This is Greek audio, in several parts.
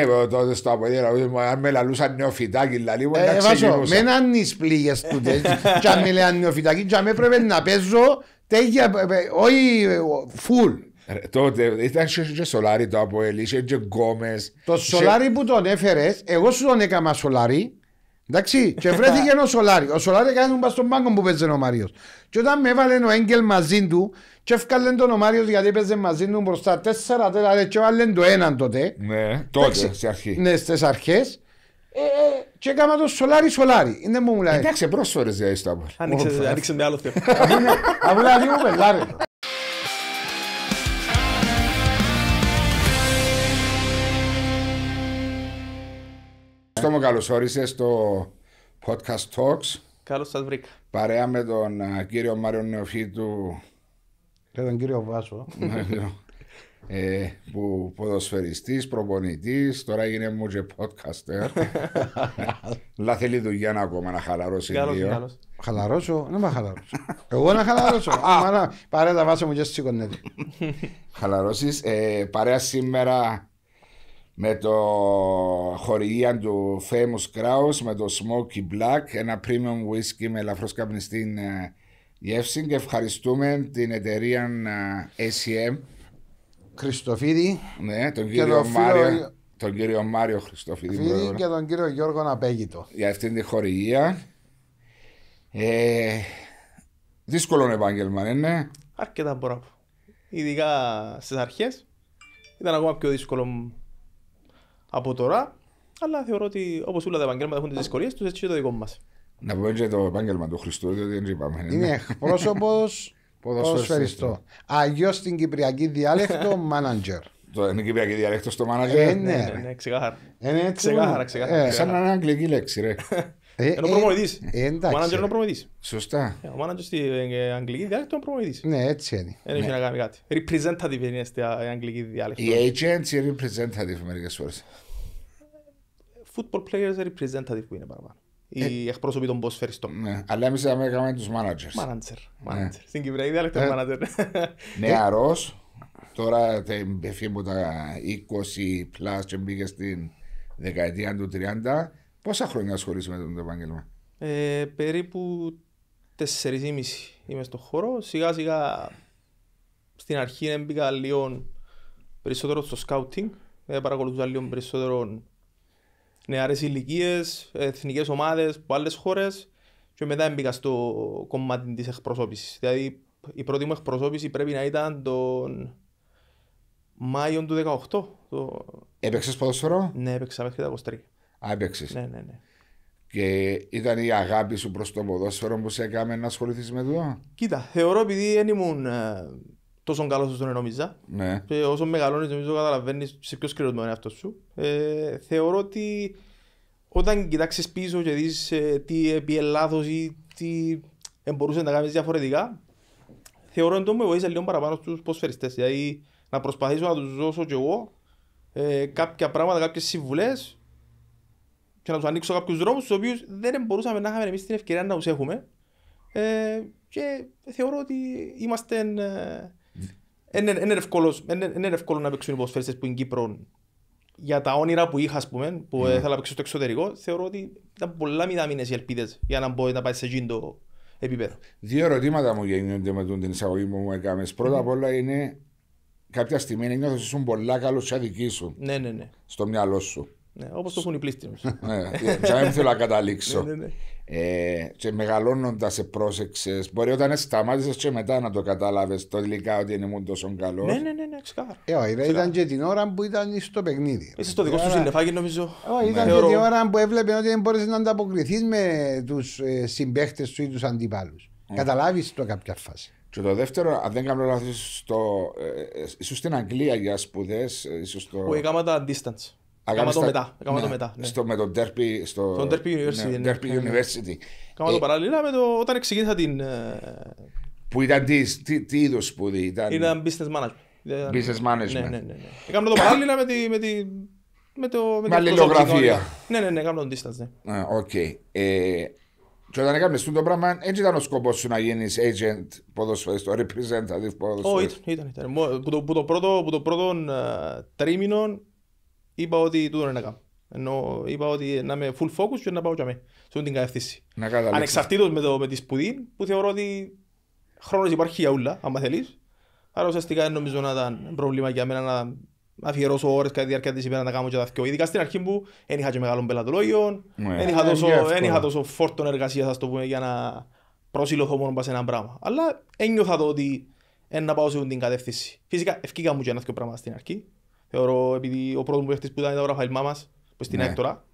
Ναι, τότε στο απολύτερο, αν με λαλούσαν νεοφυτάκι, λαλί, μπορεί να ξεκινούσα. Μην ανείς πλήγες του, και αν με λένε νεοφυτάκι, και αν έπρεπε να παίζω, τέτοια, ε, ε, όχι φουλ. Ε, τότε ήταν και σολάρι το Αποέλ, είχε και γκόμες. Το σολάρι που τον έφερες, εγώ σου τον έκανα σολάρι, Εντάξει, και βρέθηκε ο Σολάρι. Ο Σολάρι έκανε τον στον πάγκο που παίζει ο Μάριος. Και όταν με έβαλε ο Έγκελ μαζί του, και έφκαλε τον ο Μάριος γιατί παίζει μαζί του μπροστά τέσσερα τέρα, και έβαλε το έναν τότε. Ναι, τότε, στι αρχέ. Ναι, στις αρχές. Ε, ε, και έκανα το σολάρι σολάρι. Είναι μου λέει. Εντάξει, πρόσφερες για ε, Ισταμπολ. Άνοιξε με άλλο θέμα. Απλά λίγο πελάρι. Ευχαριστώ μου καλώς στο Podcast Talks. Καλώς σας βρήκα. Παρέα με τον κύριο Μάριο Νεοφίτου. Και τον κύριο Βάσο. ε, που ποδοσφαιριστής, προπονητής, τώρα έγινε μου και podcaster. θέλει δουλειά να ακόμα να χαλαρώσει καλώς, δύο. Χαλαρώσω, δεν μα χαλαρώσω. Εγώ να χαλαρώσω. Α, παρέα τα βάσο μου και σηκωνέτη. Χαλαρώσεις. Ε, παρέα σήμερα με το χορηγία του Famous Kraus, με το Smoky Black, ένα premium whisky με ελαφρώς καπνιστή ε, γεύση και ευχαριστούμε την εταιρεία ε, ACM Χριστοφίδη ναι, τον κύριο Μάριο, τον κύριο Μάριο Χριστοφίδη και τον κύριο Γιώργο Ναπέγητο για αυτήν την χορηγία ε, δύσκολο επάγγελμα είναι αρκετά μπορώ ειδικά στις αρχές ήταν ακόμα πιο δύσκολο από τώρα. Αλλά θεωρώ ότι όπως όλα τα επαγγέλματα έχουν τις δυσκολίες τους, έτσι και το δικό μας. Να πούμε και το επάγγελμα του Χριστού, διότι δεν είπαμε. Ναι. Είναι πρόσωπο ποδοσφαιριστό. Αγιο στην Κυπριακή διάλεκτο, manager. Το είναι Κυπριακή διάλεκτο στο manager. Ε, ναι, ναι, ναι, ναι ξεκάθαρα. Είναι ξεκάθαρα, ε, ε, Σαν να είναι αγγλική λέξη, ρε. Ε, Ενώ προμονητής. Ο μάνατζερ είναι ο προμονητής. Σωστά. Ο μάνατζερ στην αγγλική διάλεκτο είναι ο προμονητής. Ναι, έτσι είναι. Δεν έχει να κάνει κάτι. Representative είναι στην αγγλική διάλεκτο. Οι agents είναι representative μερικές φορές football players representative που είναι παραπάνω. Ε, οι εκπρόσωποι των boss φεριστών. Ναι, αλλά εμείς είχαμε κάνει τους managers. Manager, Ναι. Στην Κυπριακή δεν ε, manager. Νεαρός, τώρα έφυγε από τα 20 plus και μπήκε στην δεκαετία του 30. Πόσα χρόνια ασχολείσαι με το επάγγελμα. Ε, περίπου 4,5 είμαι στον χώρο. Σιγά σιγά στην αρχή έμπηκα λίγο περισσότερο στο scouting. Ε, παρακολουθούσα λίγο περισσότερο νεαρές ηλικίες, εθνικές ομάδες από άλλες χώρες και μετά μπήκα στο κομμάτι της εκπροσώπησης. Δηλαδή η πρώτη μου εκπροσώπηση πρέπει να ήταν τον Μάιο του 2018. Το... Έπαιξες ποδοσφαιρό? Ναι, έπαιξα μέχρι τα 23. Α, έπαιξες. Ναι, ναι, ναι. Και ήταν η αγάπη σου προς το ποδόσφαιρο που σε έκανε να ασχοληθείς με το. Κοίτα, θεωρώ επειδή δεν ήμουν ε, τόσο καλό όσο τον νόμιζα. Ναι. όσο μεγαλώνεις, νομίζω καταλαβαίνεις σε ποιο σκέλο είναι αυτό σου. Ε, θεωρώ ότι όταν κοιτάξεις πίσω και δεις ε, τι έπειε λάθος ή τι ε, μπορούσε να κάνεις διαφορετικά, θεωρώ ότι με βοήθησε λίγο παραπάνω στους προσφερειστέ. Δηλαδή να προσπαθήσω να τους δώσω κι εγώ ε, κάποια πράγματα, κάποιες συμβουλές και να τους ανοίξω κάποιους δρόμους, του οποίους δεν μπορούσαμε να είχαμε εμείς την ευκαιρία να τους έχουμε. Ε, και θεωρώ ότι είμαστε ε, είναι εύκολο να παίξουν οι υποσφαίρεσες που είναι Κύπρο για τα όνειρα που είχα, πούμε, που mm. ήθελα να παίξω στο εξωτερικό, θεωρώ ότι ήταν πολλά μηδαμίνες οι ελπίδες για να μπορεί να πάει σε γίνοντο επίπεδο. Δύο ερωτήματα μου γίνονται με την εισαγωγή που μου έκαμες. Πρώτα απ' όλα είναι κάποια στιγμή να νιώθω ότι ήσουν πολλά καλό σε δική σου. Ναι, ναι, ναι. Στο μυαλό σου. Ναι, όπως το έχουν οι πλήστοι Ναι, δεν θέλω να καταλήξω. Ναι, ναι, ε, και μεγαλώνοντας σε πρόσεξες, μπορεί όταν σταμάτησες και μετά να το κατάλαβε τελικά ότι είναι μόνο τόσο καλός. Ναι, ναι, ναι, ναι ξεκάθαρα. Ε, ήταν και την ώρα που ήταν στο παιχνίδι. Είσαι στο δικό σου συνεφάκι, νομίζω. ήταν ναι. και την ώρα που έβλεπε ότι δεν μπορείς να ανταποκριθείς με τους ε, συμπαίχτες σου ή τους αντιπάλους. Mm. Ναι. Καταλάβεις το κάποια φάση. Και το δεύτερο, αν δεν κάνω λάθος, στο, ίσω ε, ε, στην Αγγλία για σπουδές. ίσως το... τα distance. Κάμα το μετά. Κάμα το ναι. μετά. Ναι. Στο, με Derby, στο... Ναι, University. Κάμα το ε, παράλληλα με το όταν την... Ε, που ήταν τι, ήταν. business management. Business management. Ναι, το παράλληλα με, τη, με, με το... Με, με Ναι, ναι, τον distance, ναι. Ε, και όταν έκαμε πράγμα, έτσι ήταν ο σκοπός σου να γίνεις agent ποδοσφαιριστό, representative ποδοσφαιριστό. Όχι, ήταν. που το πρώτο τρίμηνο είπα ότι τούτο να κάνω. Ενώ είπα ότι να είμαι full focus και να πάω και με, σε την κατευθύνση. Ανεξαρτήτως με, το, με τη σπουδή, που θεωρώ ότι χρόνος υπάρχει για ούλα, άμα θέλεις. Άρα ουσιαστικά δεν νομίζω να ήταν πρόβλημα για μένα να αφιερώσω ώρες κατά τη διάρκεια της ημέρας να κάνω και τα δυο. Ειδικά στην αρχή που δεν είχα και μεγάλων πελατολόγιων, ναι. δεν είχα, ε, τόσο, είχα τόσο φόρτων εργασίας, ας το πούμε, για να προσήλωθω μόνο σε ένα πράγμα. Αλλά ένιωθα το ότι να πάω σε την κατεύθυνση. Φυσικά, ευκήκα μου και ένα δυο πράγμα στην αρχή. Θεωρώ επειδή ο πρώτος μου παίχτης που ήταν ο Ραφαήλ Μάμας, που στην ναι. έκτορα,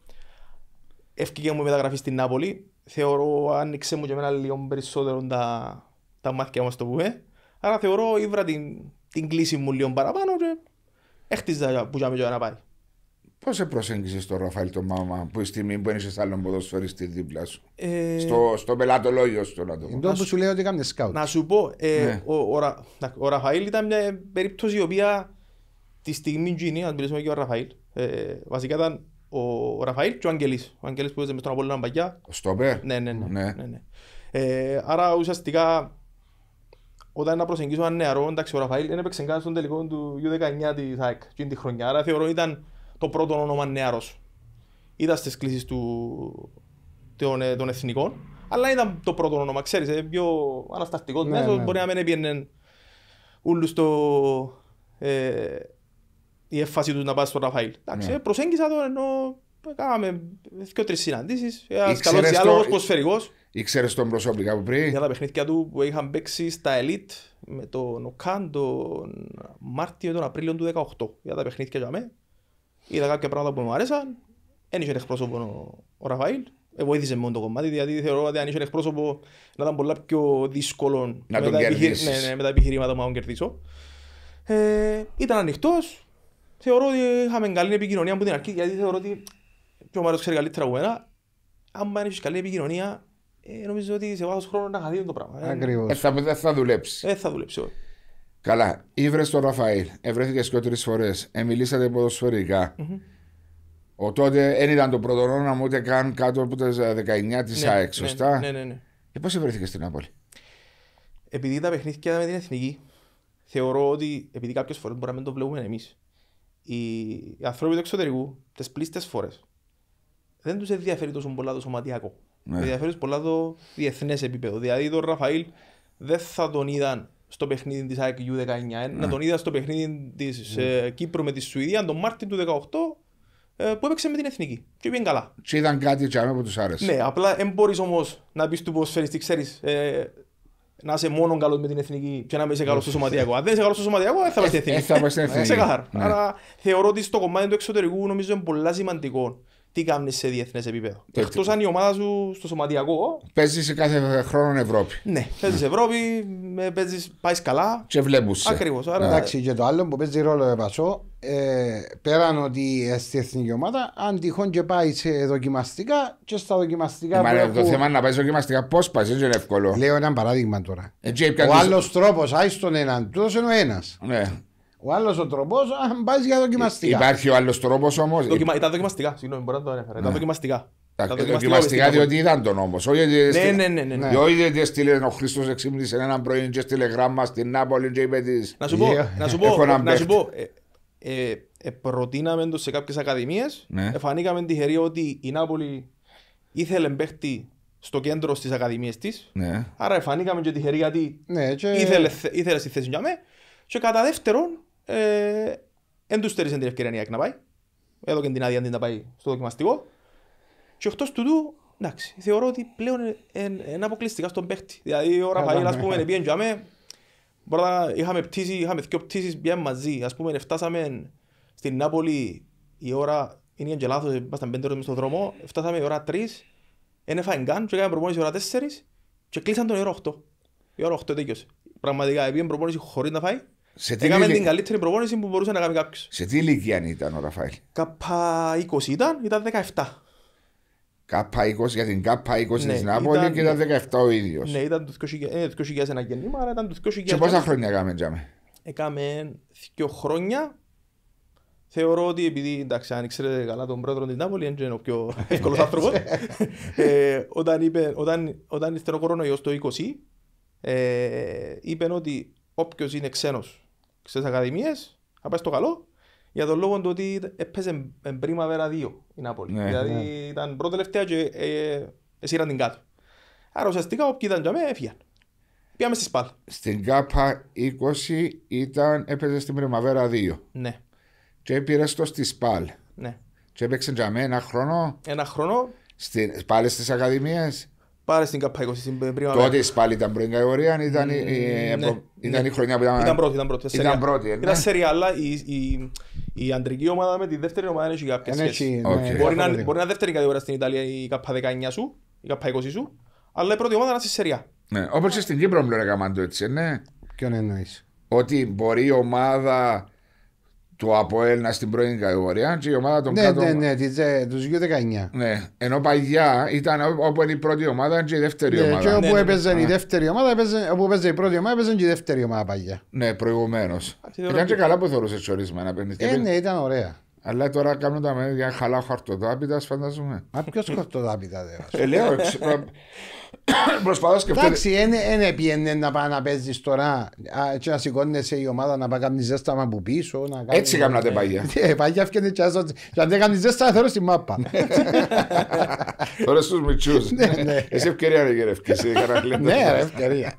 έφυγε μου μεταγραφή στην Νάπολη. Θεωρώ άνοιξε μου και εμένα λίγο περισσότερο τα, τα μάτια μας το πούμε. Άρα θεωρώ ήβρα την, την κλίση μου λίγο παραπάνω και έχτιζα που για να πάει. Πώς σε προσέγγισες τον Ραφαήλ το μάμα που η στιγμή που είσαι άλλον ποδοσφαιριστή δίπλα σου. Ε... Στο, στο πελατολόγιο σου να το πω. Τον που σου λέει ότι έκανε σκάουτ. Να σου πω, ε, ναι. ο, ο, ο, ο Ραφαήλ ήταν μια περίπτωση η οποία τη στιγμή γίνει, να μιλήσουμε και ο Ραφαήλ, ε, βασικά ήταν ο Ραφαήλ και ο Αγγελής. Ο Αγγελής που έζησε μες τον Απόλλωνα Μπαγιά. Στο πέ. Ναι, ναι, ναι. ναι. ναι, ναι. Ε, άρα ουσιαστικά όταν να προσεγγίσω ένα νεαρό, εντάξει ο Ραφαήλ δεν έπαιξε καν στον τελικό του U19 της ΑΕΚ εκείνη τη χρονιά, άρα θεωρώ ήταν το πρώτο όνομα νεαρός. Ήταν στις κλήσεις του, των, ε, των εθνικών, αλλά ήταν το πρώτο όνομα, ξέρεις, ε, πιο αναστατικό ναι, μέσο, ναι. μπορεί να μην έπαιρνε ούλους στο. Ε, η έφαση τους να πάει στο Ραφαήλ. Εντάξει, ναι. προσέγγισα τον ενώ κάναμε δύο-τρεις συναντήσεις, ένας καλός διάλογος προσφαιρικός. Ήξερες τον προσωπικά από πριν. Για τα παιχνίδια του που είχαν παίξει στα Ελίτ με τον Οκάν τον Μάρτιο τον Απρίλιο του 2018. Για τα παιχνίδια για Είδα κάποια πράγματα που μου αρέσαν. Εν είχε εκπρόσωπο ο Ραφαήλ. Ε, βοήθησε μόνο το κομμάτι, γιατί θεωρώ ότι αν είχε εκπρόσωπο να ήταν πολλά πιο δύσκολο να με, τα επιχει... ναι, ναι, με τα επιχειρήματα που μου κερδίσω. Ε, ήταν ανοιχτό, Θεωρώ ότι είχαμε καλή επικοινωνία από την αρχή, γιατί θεωρώ ότι πιο μάλλον ξέρει καλύτερα από εμένα. Αν έχεις καλή επικοινωνία, ε, νομίζω ότι σε βάθος χρόνου να χαθεί το πράγμα. Ακριβώς. Ε, θα, θα, θα δουλέψει. Ε, θα δουλέψει, όχι. Καλά. Ήβρε τον Ραφαήλ. Ευρέθηκε και τρει φορέ. Ε, μιλήσατε ποδοσφαιρικά. Mm-hmm. Ο τότε δεν ήταν το πρώτο όνομα μου ούτε καν κάτω από τα 19 τη ναι, ΑΕΚ, ναι, σωστά. Ναι, ναι, ναι, ναι. Και πώ ευρέθηκε στην Απόλη. Επειδή τα παιχνίδια με την εθνική, θεωρώ ότι επειδή κάποιε φορέ μπορεί να μην το βλέπουμε εμείς οι, άνθρωποι του εξωτερικού, τις πλήστες φορές, δεν τους ενδιαφέρει τόσο πολλά το σωματιακό. Ναι. Ενδιαφέρει πολλά το διεθνές επίπεδο. Δηλαδή, τον Ραφαήλ δεν θα τον είδαν στο παιχνίδι της ΑΕΚ 19 ε, ναι. να τον είδαν στο παιχνίδι της ναι. Ε, Κύπρου με τη Σουηδία τον Μάρτιν του 18 ε, που έπαιξε με την εθνική. Και πήγαινε καλά. Και είδαν κάτι τσάμε που τους άρεσε. Ναι, απλά δεν μπορείς όμως να πεις του τι ξέρει, να είσαι μόνο καλός με την εθνική και να είσαι καλός στο σωματιακό. Αν δεν είσαι καλός στο σωματιακό, δεν θα είσαι στην ε, εθνική. Ε, ναι. Άρα θεωρώ ότι στο κομμάτι του εξωτερικού νομίζω είναι πολύ σημαντικό τι κάνεις σε διεθνές επίπεδο. Εκτός αν η ομάδα σου στο σωματιακό. Παίζεις σε κάθε χρόνο Ευρώπη. Ναι, ναι. παίζεις Ευρώπη, παίζεις, πάεις καλά. Και βλέπω. Ε. Ακριβώς. Άρα... Ναι. Εντάξει, και το άλλο που παίζει ρόλο εδώ ε, πέραν ότι στην εθνική ομάδα, αν τυχόν και πάει σε δοκιμαστικά και στα δοκιμαστικά. Ε, μα που... το θέμα είναι να πάει σε δοκιμαστικά, πώς πα, δεν είναι εύκολο. Λέω ένα παράδειγμα τώρα. Ε, ο άλλος τρόπος, άιστον έναν, του είναι ο ένας. Ναι. Ο άλλος ο τρόπο, αν πα για δοκιμαστικά. Ε, υπάρχει ο άλλος τρόπος όμως. Δοκιμα... Ήταν δοκιμαστικά. Συγγνώμη, μπορεί να το ανέφερα. Ήταν ναι. δοκιμαστικά. Δοκιμαστικά διότι ήταν τον όμως. Ε, ναι, ναι, ναι, ναι. Διότι ναι. δεν στείλε ο Χρήστος εξύπνησε έναν πρωί και στείλε γράμμα στην Νάπολη και είπε της. Να σου πω, να σου πω, να σου πω ε, ε, προτείναμε το σε κάποιες ακαδημίες. Ναι. Εφανήκαμε τυχεροί ότι η Νάπολη ήθελε μπέχτη στο κέντρο στις ακαδημίες της. Ναι. Άρα εφανήκαμε και τυχεροί γιατί ναι, και... ήθελε, ήθελε στη θέση για Και κατά δεύτερον, δεν ε, του στερήσε την ευκαιρία να πάει. Εδώ και την άδεια να πάει στο δοκιμαστικό. Και εκτό του του, εντάξει, θεωρώ ότι πλέον είναι αποκλειστικά στον παίχτη. Δηλαδή, ο Ραφαήλ, ας ναι. πούμε, πήγαινε για μένα. Πρώτα είχαμε πτήσεις, είχαμε δυο πτήσεις, πια μαζί. Ας πούμε, φτάσαμε στην Νάπολη η ώρα, είναι και λάθος, ήμασταν πέντε ώρες στον δρόμο, φτάσαμε η ώρα τρεις, δεν έφαγαν καν και κάναμε προπόνηση η ώρα τέσσερις και κλείσαν τον η ώρα οχτώ. Η ώρα οχτώ τέτοιος. Πραγματικά, επειδή προπόνηση χωρίς να φάει σε τι Έκαμε ηλικία... την καλύτερη προπόνηση που μπορούσε να κάνει κάποιος. Σε τι ηλικία ήταν ο Ραφαήλ. Κάπα 20 ήταν, ήταν 17. Κάπα 20 για την Κάπα 20 ναι, στην Νάπολης ήταν... και ήταν 17 ο ίδιος. Ναι, ήταν το 2000. Ε, ένα αλλά ήταν το 2000. Σε πόσα χρόνια έκαμε, Τζάμε. Έκαμε δυο χρόνια. Θεωρώ ότι επειδή εντάξει, αν ξέρετε καλά τον πρόεδρο της Νάπολης, είναι ο πιο εύκολος ναι. άνθρωπος. ε, όταν, είπε, όταν, όταν ήρθε ο κορονοϊός το 20, ε, είπε ότι όποιος είναι ξένος στις ακαδημίες, θα πάει στο καλό, για τον λόγο του ότι έπαιζε πρίμαβερα δύο η Νάπολη. Ναι. δηλαδή ναι. ήταν πρώτη τελευταία και ε, ε την κάτω. Άρα ουσιαστικά όποιοι ήταν για μένα έφυγαν. Πήγαμε στη ΣΠΑΛ. Στην ΚΑΠΑ 20 ήταν, έπαιζε στην πριμαβέρα 2. Ναι. Και πήρε το στη ΣΠΑΛ. Ναι. Και έπαιξε για μένα ένα χρόνο. Ένα χρόνο. Στην, πάλι στις Ακαδημίες πάρε στην ΚΑΠΑ 20 στην πρίμα. Τότε πάλι ήταν πρώην κατηγορία, ήταν, η, ναι, ήταν ναι. η χρονιά που ήταν... Ήταν πρώτη, ήταν πρώτη. Ήταν, ε, ήταν πρώτη, ναι. Ήταν σερία, αλλά η, η, η αντρική ομάδα με τη δεύτερη ομάδα δεν έχει κάποια σχέση. Okay. Μπορεί, να, μπορεί να δεύτερη κατηγορία στην Ιταλία η ΚΑΠΑ 19 σου, η ΚΑΠΑ 20 σου, αλλά η πρώτη ομάδα να στη σερία. Ναι, όπως και στην Κύπρο μου λέγαμε το έτσι, ε, ναι. Ποιον εννοείς. Ότι μπορεί η ομάδα του να στην πρώην κατηγορία και η ομάδα των ναι, κάτω. Ναι, ναι, ναι, του 2019. Ναι. Ενώ παλιά ήταν όπου είναι η πρώτη ομάδα και η δεύτερη ναι, ομάδα. Και όπου ναι, ναι, ναι έπαιζε ναι. η δεύτερη ομάδα, έπαιζε, όπου έπαιζε η πρώτη ομάδα, έπαιζε και η δεύτερη ομάδα παλιά. Ναι, προηγουμένως. Ήταν και καλά που θεωρούσες ορισμένα. Ε, ναι, ήταν ωραία. Αλλά τώρα κάνουν τα μέλη για να χαλάω χαρτοδάπητα, φαντάζομαι. Μα ποιος χαρτοδάπητα δεν ε, Λέω, προσπαθώ να σκεφτώ. Εντάξει, δεν πιένε να πάει να παίζεις τώρα και να σηκώνεσαι η ομάδα να πάει κάνεις ζέσταμα από πίσω. Έτσι την παγιά. Ε, ε, παγιά φτιάχνει και αν δεν κάνεις ζέσταμα, θέλω στη μάπα. Ναι. Τώρα στους μυτσού. Ναι, ναι. Εσύ ευκαιρία να γερευκεί. Ναι, ευκαιρία.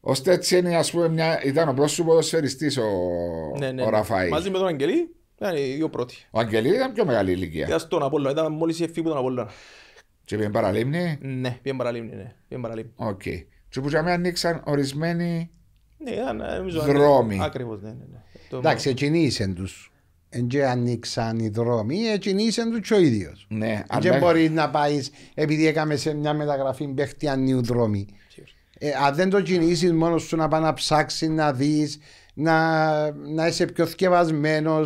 Ο Στέτσι είναι, ας πούμε, ήταν ο πρόσωπος σου ο Ραφάη. Μαζί με τον Αγγελή. Ήταν οι δύο πρώτοι. Ο Αγγελίδη ήταν πιο μεγάλη ηλικία. Ήταν στον Απόλλωνα, ήταν μόλις η εφήβη τον Απόλλωνα. Και πήγαινε παραλίμνη. Ναι, πήγαινε παραλίμνη, ναι. Πήγαινε παραλίμνη. Οκ. Okay. Και που jamais ανοίξαν ορισμένοι ναι, ήταν, ναι, νομίζω, δρόμοι. Ακριβώς, ναι, ναι, ναι. Εντάξει, εκείνοι τους. Εν ανοίξαν οι δρόμοι, εκείνοι τους και ο ίδιος. Ναι. Δεν μπορείς να πάεις, επειδή έκαμε σε μια μεταγραφή παίχτη ανίου δρόμοι. Ε, αν δεν το κινήσεις μόνος σου να πάει να ψάξεις, να δεις, να, να είσαι πιο θκευασμένος,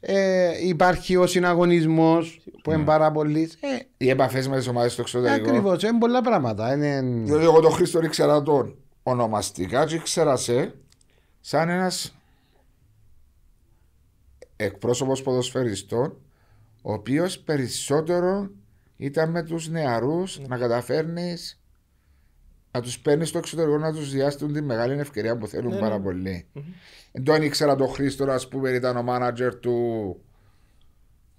ε, υπάρχει ο συναγωνισμός που είναι ναι. πάρα πολύ. Ε, οι επαφές με τις ομάδες στο εξωτερικό. Ακριβώς, είναι πολλά πράγματα. Είναι... Διότι εγώ τον Χρήστο ήξερα τον ονομαστικά και ήξερα σε σαν ένας εκπρόσωπος ποδοσφαιριστών ο οποίος περισσότερο ήταν με τους νεαρούς ναι. να καταφέρνεις να τους παίρνεις στο εξωτερικό να τους διάστην τη μεγάλη ευκαιρία που θέλουν ναι, ναι. πάρα ναι. πολύ. Mm-hmm. ήξερα τον Χρήστο, ας πούμε, ήταν ο μάνατζερ του.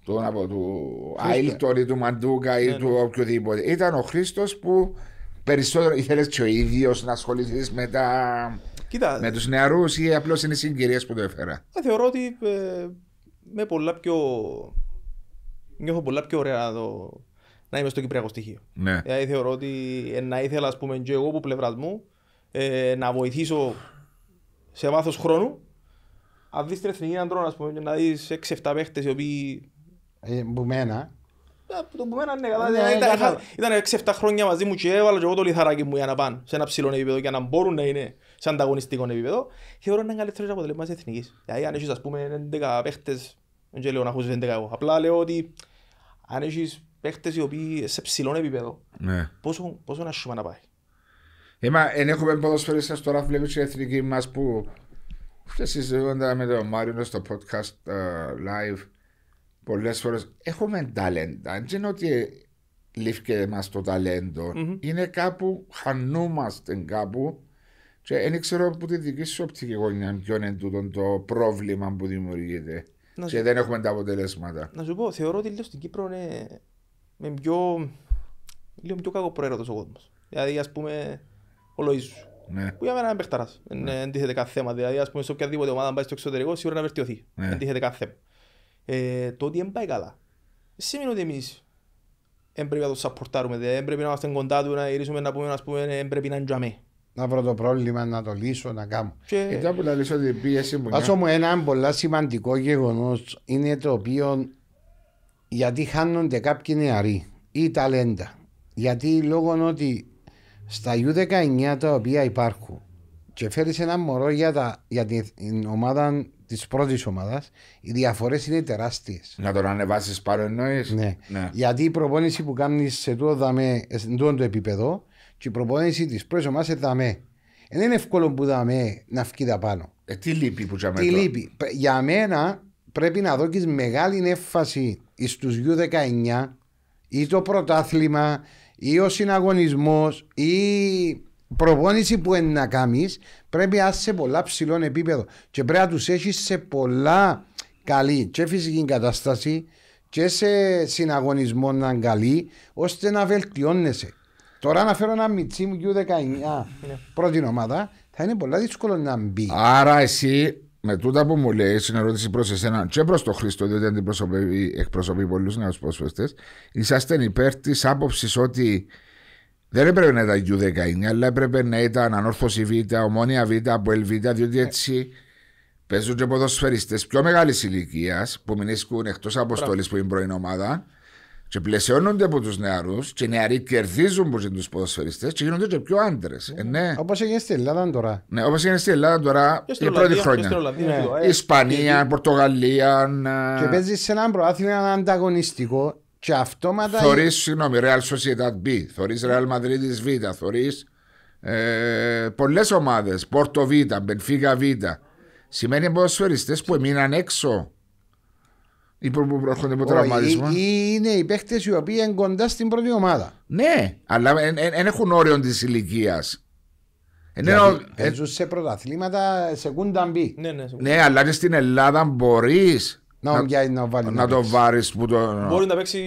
Τον του Άιλτον ή του Μαντούκα ή ναι, του ναι. οποιοδήποτε. Ήταν ο Χρήστος που περισσότερο ήθελες και ο ίδιος να ασχοληθείς με τα. με τους νεαρούς ή απλώς είναι οι συγκυρίες που το έφερα. Ε, θεωρώ ότι ε, με πολλά πιο. Νιώθω πολλά πιο ωραία εδώ να είμαι στο Κυπριακό στοιχείο. Ναι. Δηλαδή θεωρώ ότι ε, να ήθελα, ας πούμε, και εγώ από πλευράς μου ε, να βοηθήσω σε βάθος χρόνου. Αν δεις την εθνική αντρών, ας πούμε, να δεις 6-7 παίχτες οι οποίοι. Ε, μπουμένα. Ε, το μένα, ναι, καλά. Ναι, ήταν, ήταν 6-7 χρόνια μαζί μου και έβαλα και εγώ το λιθαράκι μου για να πάνε σε ένα ψηλό επίπεδο και να μπορούν να είναι σε ανταγωνιστικό επίπεδο. Θεωρώ να καλύτερο αποτελέσμα της εθνικής. Δηλαδή, αν έχεις, ας πούμε, 11 παίχτε, δεν λέω να έχω 11 εγώ. Απλά λέω ότι αν έχεις παίχτες οι οποίοι σε ψηλό επίπεδο, ναι. πόσο, πόσο να σούμε να πάει. Είμα, εν έχουμε ποδοσφαιρίστες τώρα βλέπεις η εθνική μας που και με τον Μάριο στο podcast uh, live πολλές φορές. Έχουμε ταλέντα. Δεν είναι ότι λήφκε μας το ταλέντο. Mm-hmm. Είναι κάπου, χανούμαστε κάπου και δεν ξέρω από τη δική σου οπτική γωνιά ποιο είναι τούτο το πρόβλημα που δημιουργείται. Να και δεν έχουμε τα αποτελέσματα. Να σου πω, θεωρώ ότι λίγο στην Κύπρο είναι με πιο, λίγο πιο κακοπροαίρετος ο κόσμος. Δηλαδή ας πούμε ο Λόιζου, Ναι. Που για μένα είναι παιχταράς. Ναι. Εντίθεται κάθε θέμα. Δηλαδή ας πούμε σε οποιαδήποτε ομάδα πάει στο εξωτερικό σίγουρα να βελτιωθεί. Ναι. Εντίθεται κάθε θέμα. Ε, το ότι δεν πάει καλά. Σημαίνει ότι εμείς δεν πρέπει να το σαπορτάρουμε. Δηλαδή, δεν πρέπει να είμαστε κοντά του, να γυρίσουμε να πούμε, ας πούμε, ε, δεν πρέπει να είναι να βρω το πρόβλημα, να το λύσω, να κάνω. Και... Ήταν που λύσω την πίεση μου. Άσο ναι. μου ένα πολύ σημαντικό γεγονός είναι το οποίο γιατί χάνονται κάποιοι νεαροί ή ταλέντα. Γιατί λόγω ότι στα U19 τα οποία υπάρχουν και φέρεις ένα μωρό για, τα, για την ομάδα της πρώτης ομάδας, οι διαφορές είναι τεράστιες. Να τον ανεβάσεις πάνω εννοείς. Ναι. ναι. Γιατί η προπόνηση που κάνεις σε τούτο δαμέ, σε τούτο το επίπεδο και η προπόνηση της πρώτης ομάδας δαμέ. Δεν είναι εύκολο που δαμέ να φύγει τα πάνω. Ε, τι λείπει που τζαμέ. Τι λείπει. Για μένα πρέπει να δώσει μεγάλη έμφαση Ιστούς U19 ή το πρωτάθλημα ή ο συναγωνισμός ή προπόνηση που είναι να κάνεις πρέπει να σε πολλά ψηλό επίπεδο και πρέπει να τους έχεις σε πολλά καλή και φυσική κατάσταση και σε συναγωνισμό να είναι καλή ώστε να βελτιώνεσαι. Τώρα να φέρω ένα μιτσί μου 19 ναι. πρώτη ομάδα θα είναι πολύ δύσκολο να μπει. Άρα εσύ με τούτα που μου λέει, είναι ερώτηση προς εσένα και προς τον Χρήστο, διότι αντιπροσωπεύει, εκπροσωπεί πολλούς νέους ποσφαιριστέ. Είσαστε υπέρ της άποψης ότι δεν έπρεπε να ήταν U19, αλλά έπρεπε να ήταν ανόρθωση Β, ομόνια Β, από Β, διότι έτσι παίζουν και ποδοσφαιριστές πιο μεγάλης ηλικίας που μην εκτός αποστολής που είναι πρώην ομάδα και πλαισιώνονται από τους νεαρούς και οι νεαροί κερδίζουν που τους ποδοσφαιριστές και γίνονται και πιο άντρες. Ε, ναι. Όπως έγινε στην Ελλάδα τώρα. Ναι, όπως έγινε στην Ελλάδα τώρα, στην πρώτη χρόνια. Ναι. Ε, Ισπανία, Πορτογαλία. Ε, και παίζεις σε έναν προάθλημα ανταγωνιστικό και αυτόματα. Θορεί, συγγνώμη, Real Sociedad B, θορεί Real Madrid Β, θορεί ε, πολλές ομάδες, Πόρτο Β, Μπενφίγα Β. Σημαίνει ποδοσφαιριστές που έμειναν έξω ή που προέρχονται από τραυματισμό. Είναι οι παίχτε οι οποίοι είναι κοντά στην πρώτη ομάδα. Ναι, αλλά δεν έχουν όριο της ηλικίας. Παίζουν σε πρωταθλήματα σε κούνταν μπι. Ναι, ναι, ναι, αλλά και στην Ελλάδα μπορείς να, να, να, βάλει, να, το βάρει το. Μπορεί να παίξει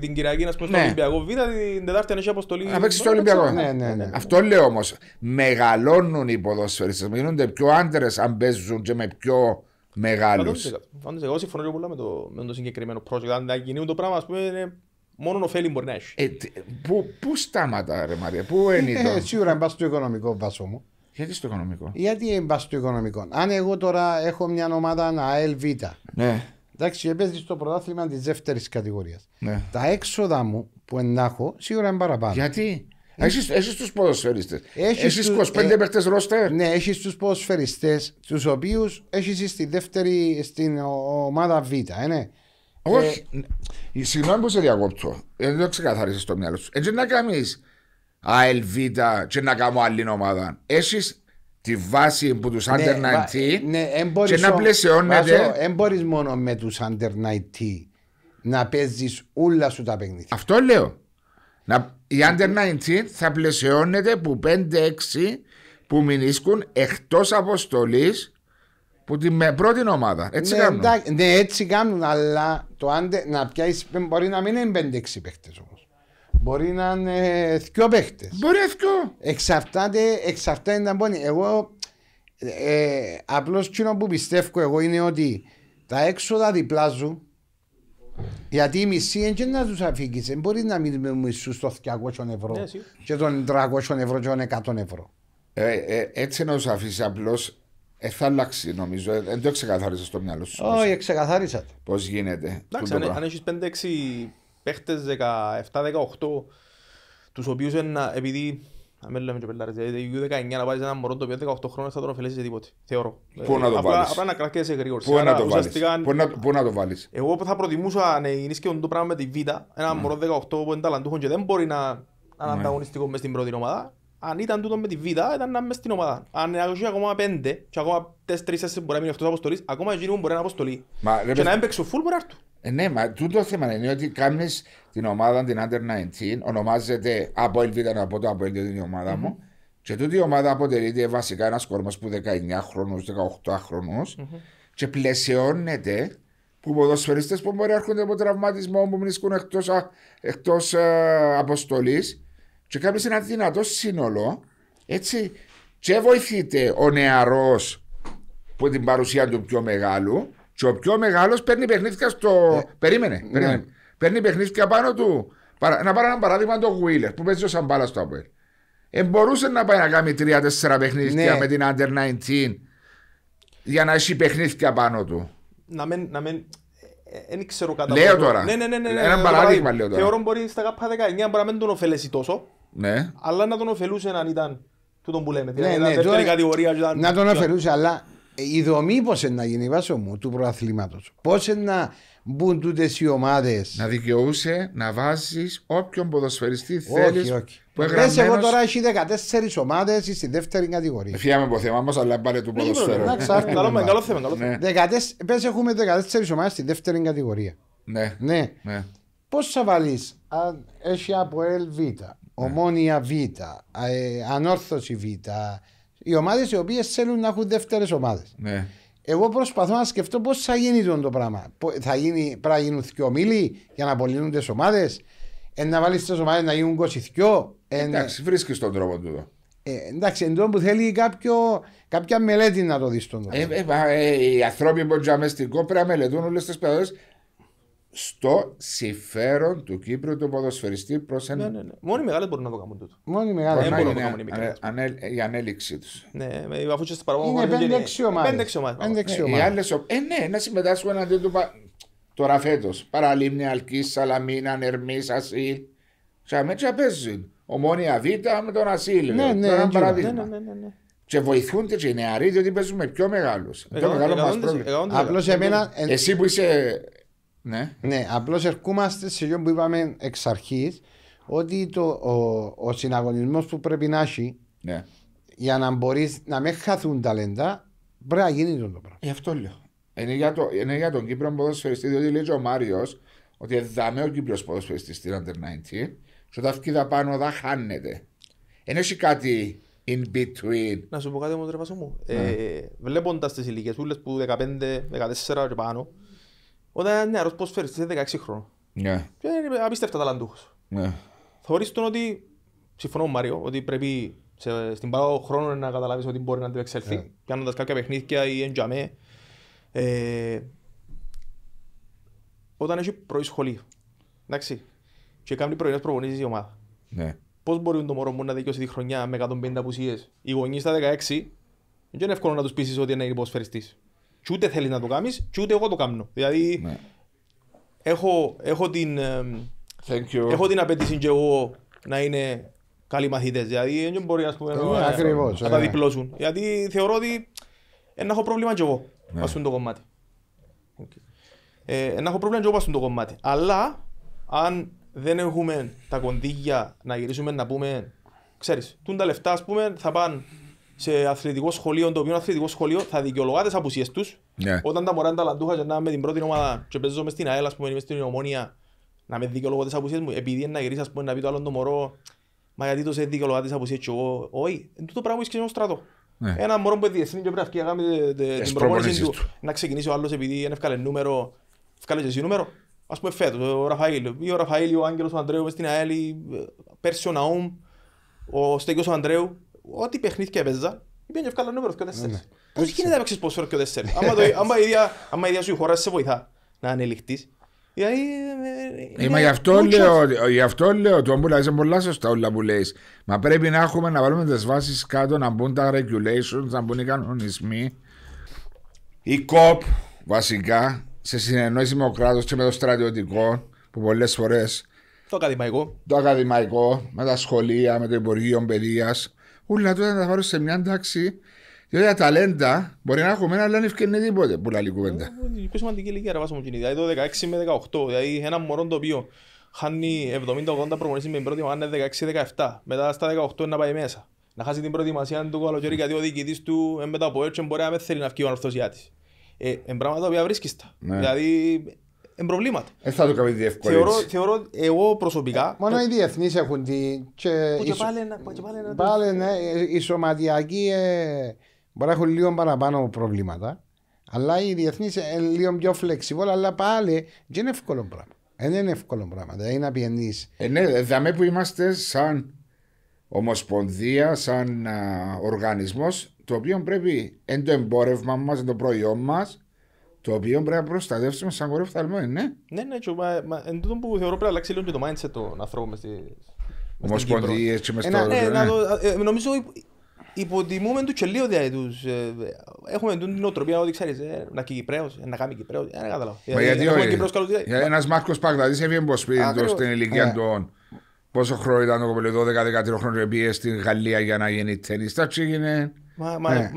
την Κυριακή να πούμε στο ναι. Ολυμπιακό Βίδα την Τετάρτη αν έχει αποστολή. Να παίξει στο Ολυμπιακό. Ναι, ναι, ναι. Αυτό λέω όμως. Μεγαλώνουν οι ποδοσφαιριστές. Γίνονται πιο άντρες αν παίζουν και με πιο μεγάλος. Πάντω, εγώ συμφωνώ και πολλά με το, με το συγκεκριμένο project. Αν γίνει το πράγμα, ας πούμε, μόνο ωφέλη μπορεί να έχει. Ε, πού, πού στάματα ρε Μαρία, πού ε, είναι ε, το... Σίγουρα μπας στο οικονομικό βάσο μου. Γιατί στο οικονομικό. Γιατί εμπά στο οικονομικό. Αν εγώ τώρα έχω μια ομάδα ΑΕΛΒ. Ναι. Εντάξει, παίζει στο πρωτάθλημα της δεύτερης κατηγορίας. Ναι. Τα έξοδα μου που ενάχω σίγουρα είναι παραπάνω. Γιατί? Έχει του τους Έχει 25 ε, παίχτες ρόστερ. Ναι, έχεις τους ποδοσφαιριστές, τους οποίους έχεις στη δεύτερη, στην ομάδα Β, ε, ναι. Όχι. Ε, ε, Συγγνώμη που σε διακόπτω. Ε, δεν το ξεκαθάρισες στο μυαλό σου. Έτσι να κάνεις, ΑΕΛΒ και να κάνω άλλη ομάδα. Έχεις τη βάση που τους ναι, Under 19 ναι, και να πλαισιώνεται. Δεν μπορείς μόνο με τους Under 19 να παίζεις όλα σου τα παιχνίδια. Αυτό λέω. Να, η Under 19 θα πλαισιώνεται που 5-6 που μηνίσκουν εκτός αποστολής που την με πρώτη ομάδα. Έτσι ναι, κάνουν. ναι, έτσι κάνουν, αλλά το άντε να πιάσεις μπορεί να μην είναι 5-6 παίχτες όμως. Μπορεί να είναι δυο παίχτες. Μπορεί είναι Εξαρτάται, εξαρτάται να μπουν Εγώ ε, ε απλώς κοινό που πιστεύω εγώ είναι ότι τα έξοδα διπλάζουν γιατί η μισή δεν να τους αφήσει. Δεν μπορεί να μην με μισού το 200 ναι, ευρώ και των 300 ευρώ και των 100 ευρώ. Ε, ε, έτσι να τους αφήσεις απλώς. Ε, θα αλλάξει νομίζω. Ε, δεν το ξεκαθάρισα στο μυαλό σου. Όχι, ξεκαθάρισα. Πώς γίνεται. Εντάξει, αν, αν έχεις 5-6 παίχτε 17-18, τους οποίους επειδή αν μην λέμε και πελάρες, δηλαδή U19 να πάρεις ένα μωρό το οποίο 18 χρόνια θα τον ωφελέσει σε τίποτε, θεωρώ. Ε, πού να το βάλεις. Απλά να κρατήσεις εγρήγορση. Πού να το βάλεις. Πού να το βάλεις. Εγώ θα προτιμούσα να ενίσχυον το πράγμα με τη Β, ένα ναι. μωρό 18 που είναι ταλαντούχος και δεν μπορεί να είναι ανταγωνιστικό μες στην πρώτη ομάδα. Αν ήταν τούτο με τη Β, ήταν να είμαι στην ομάδα. Αν είναι ακόμα πέντε και ακόμα τέσσερις μπορεί να μείνει εκτός αποστολής, ακόμα γίνουν μπορεί να αποστολή. Και να έμπαιξε φουλ μπορεί να έρθουν. Ε, ναι, μα τούτο θέμα είναι ότι κάνεις την ομάδα την Under 19, ονομάζεται από Ελβίδα από το Αποέλ, την ομαδα μου. Και τούτη η ομάδα αποτελείται βασικά ένας κορμός που 19 χρονού, 18 χρονου και πλαισιώνεται που ποδοσφαιριστές που μπορεί να έρχονται από τραυματισμό που βρίσκουν εκτό ε, αποστολής. και κάνει ένα δυνατό σύνολο έτσι και βοηθείται ο νεαρός που την παρουσία του πιο μεγάλου και ο πιο μεγάλος παίρνει παιχνίδια στο. Ε, Περίμενε. Ναι. περίμενε. Παίρνει παιχνίδια πάνω του. Να πάρω ένα παράδειγμα το Γουίλερ που παίζει ο Σαμπάλα στο Αποέλ. Ε, μπορούσε να πάει να κάνει τρία-τέσσερα παιχνίδια ναι. με την Under 19 για να έχει παιχνίδια πάνω του. Να μην, να μην, δεν ε, ε, ξέρω κατά Λέω τώρα. Ναι, ναι, ναι, ναι, ναι ένα ναι, παράδειγμα λέω τώρα. Θεωρώ μπορεί στα κάπα 19 μπορεί να μην τον ωφελέσει τόσο. Ναι. Αλλά να τον ωφελούσε αν ήταν τούτο που λέμε. Δηλαδή, ναι, ναι, να τον ωφελούσε, αλλά ε, η δομή πώς να γίνει, βάσο μου, του προαθλήματος. Πώς να μπουν τούτες οι ομάδες. Να δικαιούσε να βάζεις όποιον ποδοσφαιριστή θέλεις. Όχι, όχι. Που εγώ τώρα έχει 14 ομάδε στη δεύτερη κατηγορία. Φύγαμε από θέμα μα, αλλά πάρε του ναι, ναι, ποδοσφαίρου. Ναι, καλό θέμα. Πες έχουμε 14 ομάδες στη δεύτερη κατηγορία. Ναι. ναι. ναι. Πώς θα βάλεις, αν έχει από ελβίτα, Ομόνια Β, ε, Ανόρθωση Β, οι ομάδες οι οποίες θέλουν να έχουν δεύτερες ομάδες. Ναι. Εγώ προσπαθώ να σκεφτώ πώς θα γίνει το πράγμα. Θα γίνει, πράγμα γίνουν δυο μήλοι για να απολύνουν τις ομάδες. Ενα να βάλεις τι ομάδες να γίνουν κοσιθιό. εντάξει, βρίσκεις τον τρόπο του ε, εντάξει, εντό που θέλει κάποιο, κάποια μελέτη να το δεις στον τρόπο. Ε ε, ε, ε, οι άνθρωποι που είναι πρέπει να μελετούν όλες τις παιδέ στο συμφέρον του Κύπρου του ποδοσφαιριστή προς ναι, ένα. Ναι, ναι, ναι. Μόνο οι μεγάλε μπορούν να το κάνουν τούτο. Μόνο οι μεγάλε μπορούν να το κάνουν. Είναι η ανέλυξή τους. Ναι, αφού παραγωγο παραπάνω. Είναι πέντε-έξι ομάδε. Ναι. Οι ε, ναι, άλλες. Ε, ναι, να συμμετάσχουν εναντίον του. Τώρα φέτος. Παραλίμνη, Αλκής, Σαλαμίνα, Νερμής, Ασίλ. έτσι παίζουν. Ομόνια Β με τον Ασίλ. Ναι, ναι, ναι. Και βοηθούν και οι νεαροί διότι παίζουν με πιο μεγάλου. Απλώ εμένα. Εσύ που είσαι ναι, ναι απλώς ερχόμαστε σε αυτό που είπαμε εξ αρχής ότι το, ο, ο συναγωνισμός που πρέπει να έχει ναι. για να μπορείς να μην χαθούν ταλέντα πρέπει να γίνει το πράγμα. Γι' αυτό λέω. Είναι για, το, είναι για τον Κύπρο ποδοσφαιριστή, διότι λέει ο Μάριος ότι «Ε, δάμε ο Κύπρος ποδοσφαιριστής στην Under 19 σου τα φκίδα πάνω δα χάνεται. Ενώ έχει κάτι in between. Να σου πω κάτι όμω, ρε μου. Ναι. Ε, Βλέποντας τις ηλικίε που που 15, 14 και πάνω, όταν ήταν νεαρός ποδοσφαιριστής, ήταν 16 χρόνο. Ναι. Και είναι απίστευτα ταλαντούχος. Ναι. Θεωρείς τον ότι, συμφωνώ με Μάριο, ότι πρέπει σε, στην πάρα χρόνο να καταλάβεις ότι μπορεί να αντιπεξελθεί, yeah. Ναι. κάνοντας κάποια παιχνίδια ή εντιαμέ. Ε, όταν έχει πρωί σχολείο, εντάξει, και κάνει πρωινές προπονήσεις η ομάδα. Ναι. Πώς μπορεί το μωρό μου να δικαιώσει τη χρονιά με 150 απουσίες. Οι γονείς στα 16, δεν είναι εύκολο να τους πείσει ότι είναι υποσφαιριστής και ούτε θέλεις να το κάνεις, και ούτε εγώ το κάνω. Δηλαδή ναι. έχω, έχω, την, έχω την απέτηση και εγώ να είναι καλοί μαθητές. Δηλαδή δεν μπορεί ναι, να, τα ναι. διπλώσουν. Γιατί θεωρώ ότι δεν έχω πρόβλημα κι εγώ ναι. το κομμάτι. Okay. Ε, έχω πρόβλημα και εγώ πας το κομμάτι. Αλλά αν δεν έχουμε τα κονδύλια να γυρίσουμε να πούμε, ξέρεις, τούν τα λεφτά ας πούμε θα πάνε σε αθλητικό σχολείο, το οποίο αθλητικό σχολείο θα δικαιολογά τις απουσίες τους. Yeah. Ναι. Όταν τα μωρά τα λαντούχα και να με την πρώτη ομάδα και παίζω μες στην ΑΕΛ, ας πούμε, είμαι στην Ομόνια, να με δικαιολογώ τις απουσίες μου, επειδή είναι να γυρίσεις, ας πούμε, να πει το άλλο το μωρό, μα γιατί το σε δικαιολογά τις απουσίες του, όχι, είναι το πράγμα που είσαι στρατός. Yeah. Ναι. Ένα μωρό που διεθνεί και πρέπει να κάνει την προπόνηση του, να ξεκινήσει ο άλλος επειδή είναι ευκαλέ νούμερο, ευκαλέ και εσύ νούμερο. Ας πούμε φέτος, ο Ραφαήλ, ή ο Ραφαήλ, ο Άγγελος, ο Αντρέου, μες στην ΑΕΛ, ε, πέρσι ο Ναούμ, ο Στέκιος ο Ανδρέου, ό,τι παιχνίδι και έπαιζα, είπε και ευκάλα νούμερο και τέσσερις. Ναι, ναι. Πώς γίνεται να παίξεις πόσο και τέσσερις, άμα η ίδια σου η χώρα σε βοηθά να ανελιχτείς. Ε, ε, Μα γι' αυτό λέω, γι' αυτό λέω, το που λέει, πολλά σωστά όλα που λέει. Μα πρέπει να έχουμε να βάλουμε τις βάσεις κάτω, να μπουν τα regulations, να μπουν οι κανονισμοί. Η ΚΟΠ βασικά, σε συνεννόηση με ο κράτος και με το στρατιωτικό, που πολλές φορές. Το ακαδημαϊκό. Το ακαδημαϊκό, με τα σχολεία, με το Υπουργείο Παιδείας, Ούλα τότε να τα πάρω σε μια τάξη. Διότι τα ταλέντα μπορεί να έχουμε, αλλά δεν ευκαιρνεί τίποτε που λαλεί κουβέντα. Ε, είναι πιο σημαντική ηλικία να βάζουμε κινητά. Δηλαδή 16 με 18. Δηλαδή ένα μωρό το οποίο χάνει 70-80 προπονήσεις με την πρωτη μανα ομάδα είναι 16-17. Μετά στα 18 να πάει μέσα. Να χάσει την προετοιμασία του καλοκαίρι γιατί ο διοικητής του μετά από έτσι μπορεί να μην θέλει να βγει ο ανορθωσιάτης. Ε, πράγματα τα οποία βρίσκεις τα. Ναι. Δηλαδή είναι προβλήματα. Δεν θα το κάνει διευκολύνση. Θεωρώ, θεωρώ εγώ προσωπικά. Ε, μόνο οι διεθνείς έχουν την. Και, πάλι, να. Ναι, οι σωματιακοί ε, μπορεί να έχουν λίγο παραπάνω προβλήματα. Αλλά οι διεθνείς είναι λίγο πιο flexible, αλλά πάλι ε, δεν είναι εύκολο πράγμα. Δεν είναι εύκολο πράγμα. Δεν είναι απιενή. Ε, ναι, δαμέ που είμαστε σαν ομοσπονδία, σαν οργανισμός, το οποίο πρέπει εν το εμπόρευμα μας, εν το προϊόν μας, το οποίο πρέπει να προστατεύσουμε σαν κορυφή θαλμό, ναι. Ναι, ναι, και, μα, μα, εν τούτο που θεωρώ πρέπει να αλλάξει λίγο και το mindset των ανθρώπων μες, μες στην Κύπρο. έτσι μες Ναι, ναι, νομίζω υποτιμούμε του και λίγο δηλαδή τους... Έχουμε την νοοτροπία ότι ξέρεις, να και Κυπρέος, να κάνει Κυπρέος, δεν καταλάβω. Μα γιατί όχι, ένας Μάρκος Παγδατής στην ηλικία των Πόσο χρόνο ήταν το κοπέλο, 12-13 χρόνια πήγε στην Γαλλία για να γίνει τένις, τα έγινε... Μα, ναι.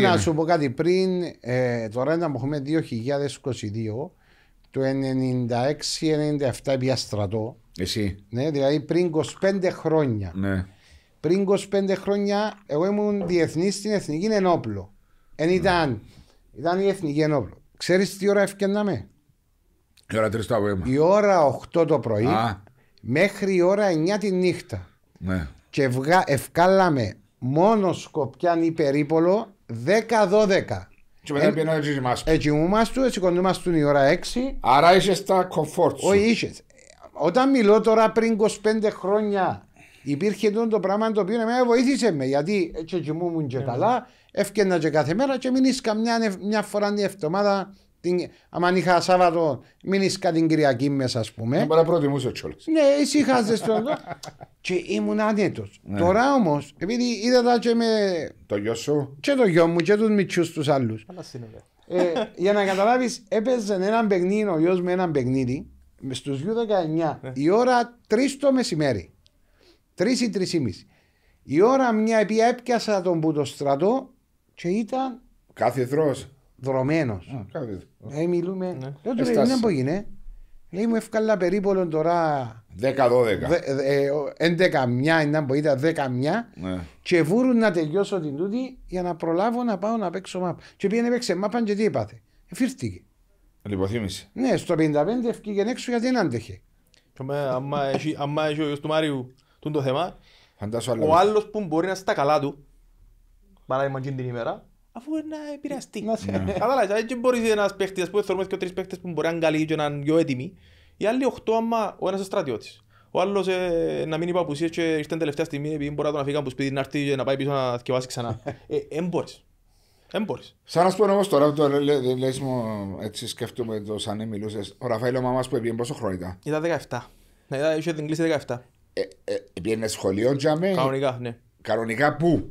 να σου πω κάτι πριν. Ε, τώρα να έχουμε 2022, το 96-97 πια στρατό. Εσύ. Ναι, δηλαδή πριν 25 χρόνια. Ναι. Πριν 25 χρόνια, εγώ ήμουν διεθνής στην Εθνική Ενόπλο. Εν ναι. ήταν, ήταν η Εθνική Ενόπλο. Ξέρεις τι ώρα ευκαιρνάμε. Η ώρα 3 το απόγευμα. Η ώρα 8 το πρωί μέχρι η ώρα 9 τη νύχτα. Ναι. Και ευκάλαμε μόνος σκοπιάν ή περίπολο 10-12. Και μετά ε, πήγαινε έτσι ε, γυμάστου. Έτσι ε, γυμάστου, έτσι κοντούμαστου η περιπολο 10 12 και μετα πηγαινε ετσι γυμαστου ετσι του, ετσι κοντουμαστου η ωρα 6. Άρα είσαι στα κομφόρτ σου. Όχι, είσαι. Όταν μιλώ τώρα πριν 25 χρόνια υπήρχε το πράγμα το οποίο εμένα βοήθησε με γιατί έτσι κοιμούμουν και ναι, καλά, ναι. έφτιανα και κάθε μέρα και μείνει καμιά μια φορά την εβδομάδα την... Αν είχα Σάββατο, μην είσαι την Κυριακή μέσα, ας πούμε. Ε, να προτιμούσε τσόλ. Ναι, εσύ το τον. και ήμουν άνετος. Ναι. Τώρα όμως, επειδή είδα τα και με. Το γιο σου. Και το γιο μου και τους μητσού τους άλλους. Ε, για να καταλάβεις, έπαιζε έναν παιχνίδι ο γιος με έναν παιχνίδι στους 2.19 ναι. η ώρα 3 το μεσημέρι. 3 ή 3.30. Η ώρα μια επειδή έπιασα τον που το στρατό και ήταν. Κάθε δρόμο δρομένο. Ε, μιλούμε. Δεν ναι. του λέει, δεν Λέει μου έφκαλα περίπου τώρα. 10-12. Ε, δέκα μια, ήταν που ήταν δέκα μια. Και βούρουν να τελειώσω την τούτη για να προλάβω να πάω να παίξω μάπ. Και πήγαινε παίξε μάπαν και τι είπατε Φύρθηκε Λυποθύμησε. Ναι, στο 55 ευκήγε έξω γιατί δεν άντεχε. Αμα έχει ο γιος του Μάριου το θέμα, ο άλλος που μπορεί να στα καλά του, παράδειγμα την ημέρα, αφού να επηρεαστεί. Ναι. Κατάλαβες, έτσι δηλαδή μπορείς ένας παίχτης, ας πούμε, θεωρούμε και τρεις παίχτες που μπορεί να είναι καλοί και να είναι πιο έτοιμοι. Οι άλλοι οχτώ άμα ο ένας στρατιώτης. Ο άλλος ε, να μην είπα που και ήρθε τελευταία στιγμή επειδή μπορεί να τον από που σπίτι να έρθει και να πάει πίσω να θυκευάσει ξανά. ε, μπορείς. Δεν Σαν να σου πω όμως τώρα, το λε μου, έτσι σκέφτομαι το σαν μιλούσες, ο Ραφαήλ ο μαμάς που έπιε πόσο χρόνο ήταν. Ήταν 17. Ναι, είχε την κλίση 17. Ε, ε, σχολείο για Κανονικά, ναι. Κανονικά πού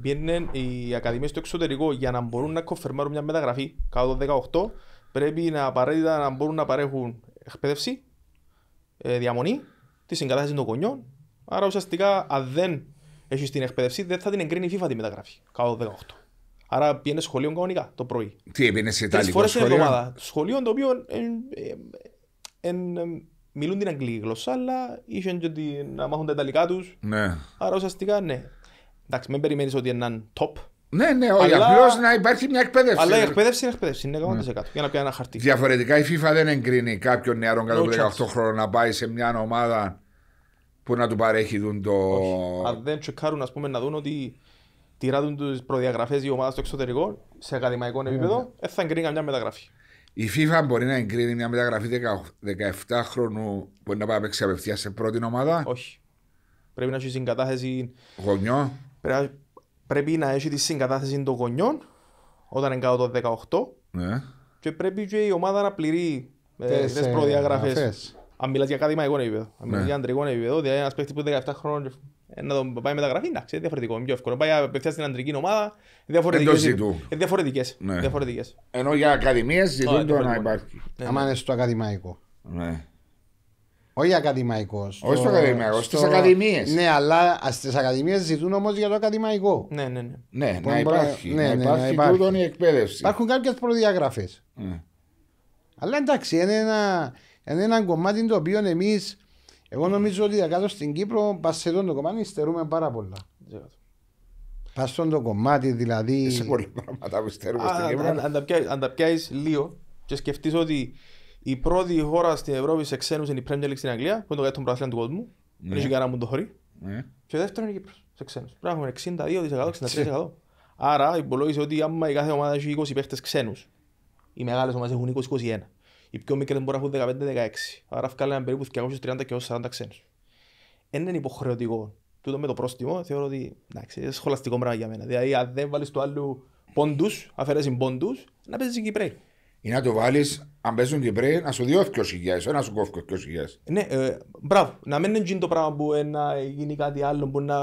πήγαινε οι ακαδημίε στο εξωτερικό για να μπορούν να κοφερμάρουν μια μεταγραφή κάτω το 18, πρέπει να απαραίτητα να μπορούν να παρέχουν εκπαίδευση, διαμονή, τη συγκατάσταση των γονιών. Άρα ουσιαστικά, αν δεν έχει την εκπαίδευση, δεν θα την εγκρίνει η FIFA τη μεταγραφή κάτω 18. Άρα πήγαινε σχολείο κανονικά το πρωί. Τι πήγαινε σε Ιταλικό φορέ σχολείο. εβδομάδα. Σχολείο το οποίο μιλούν την αγγλική γλώσσα, αλλά είχαν την, να μάθουν τα Ιταλικά του. Άρα ουσιαστικά ναι. Εντάξει, μην περιμένεις ότι είναι top. Ναι, ναι, όχι. Αλλά... Απλώς να υπάρχει μια εκπαίδευση. Αλλά η εκπαίδευση είναι εκπαίδευση. Είναι 100% ναι. για να πιάνει ένα χαρτί. Διαφορετικά η FIFA δεν εγκρίνει κάποιον νεαρό κάτω 18 χρόνο να πάει σε μια ομάδα που να του παρέχει το. Όχι. Αν δεν τσεκάρουν ας πούμε, να δουν ότι τηράτουν τις προδιαγραφές η ομάδα στο εξωτερικό σε ακαδημαϊκό ναι. επίπεδο, mm. θα εγκρίνει καμιά μεταγραφή. Η FIFA μπορεί να εγκρίνει μια μεταγραφή 17 χρόνου που να πάει απευθεία σε πρώτη ομάδα. Όχι. Πρέπει να έχει συγκατάθεση. Γονιό πρέπει να έχει τη συγκατάθεση των γονιών όταν είναι κάτω το 18 ναι. και πρέπει και η ομάδα να πληρεί ε, τις ε, προδιαγραφές. Αν μιλάς για ακαδημαϊκό επίπεδο, αν μιλάς ναι. για αντρικό επίπεδο, δηλαδή ένας παίχτης που 17 χρόνια ε, να τον πάει μεταγραφή, εντάξει, διαφορετικό, είναι πιο εύκολο. Πάει απευθείας στην αντρική ομάδα, είναι ε, διαφορετικές. Ενώ για ακαδημίες ζητούν το να υπάρχει. Άμα είναι στο ακαδημαϊκό. Ναι. Όχι ακαδημαϊκός. Όχι στο ακαδημαϊκό, στις ακαδημίες. Ναι, αλλά στι ακαδημίες ζητούν όμως για το ακαδημαϊκό. Ναι, ναι, ναι. ναι να ναι, ναι, υπάρχει. Ναι, ναι, να υπάρχει, ναι, υπάρχει. τούτον η εκπαίδευση. Υπάρχουν κάποιες προδιαγραφές. Αλλά εντάξει, είναι ένα, ένα κομμάτι το οποίο εμείς. Εγώ νομίζω ότι κάτω στην Κύπρο σε τόν αυτό το κομμάτι υστερούμε πάρα πολλά. Πας το κομμάτι δηλαδή. Σε πολλά πράγματα που υστερούμε στην Κύπρο. Αν τα πιάσει λίγο και σκεφτείς ότι η πρώτη χώρα στην Ευρώπη σε ξένους είναι η Premier Λίξη στην Αγγλία, που είναι το καλύτερο πρωτάθλημα του κόσμου. Δεν ναι. έχει κανένα μου το χωρί. Ναι. Και δεύτερο είναι η Κύπρος, σε ξένους. Πρέπει να έχουμε 62%, 63%. Ναι. Άρα υπολόγισε ότι άμα η κάθε ομάδα έχει 20 παίχτες ξένους, οι μεγάλες ομάδες έχουν 20-21. Οι πιο μικρές μπορούν να έχουν 15-16. Άρα έναν περίπου 230 και 40 ξένους. Είναι υποχρεωτικό. Τούτο με το πρόστιμο θεωρώ ότι εντάξει, είναι σχολαστικό πράγμα για μένα. Δηλαδή αν δεν βάλεις του άλλου πόντους, αφαιρέσεις πόντους, να παίζεις Κυπρέοι. Ή να το βάλεις αν παίζουν και πριν να σου διώθει ο χιλιάδε, να σου κόφει ο Σιγιά. Ναι, ε, μπράβο. Να μην είναι το πράγμα που να ε, γίνει κάτι άλλο που να.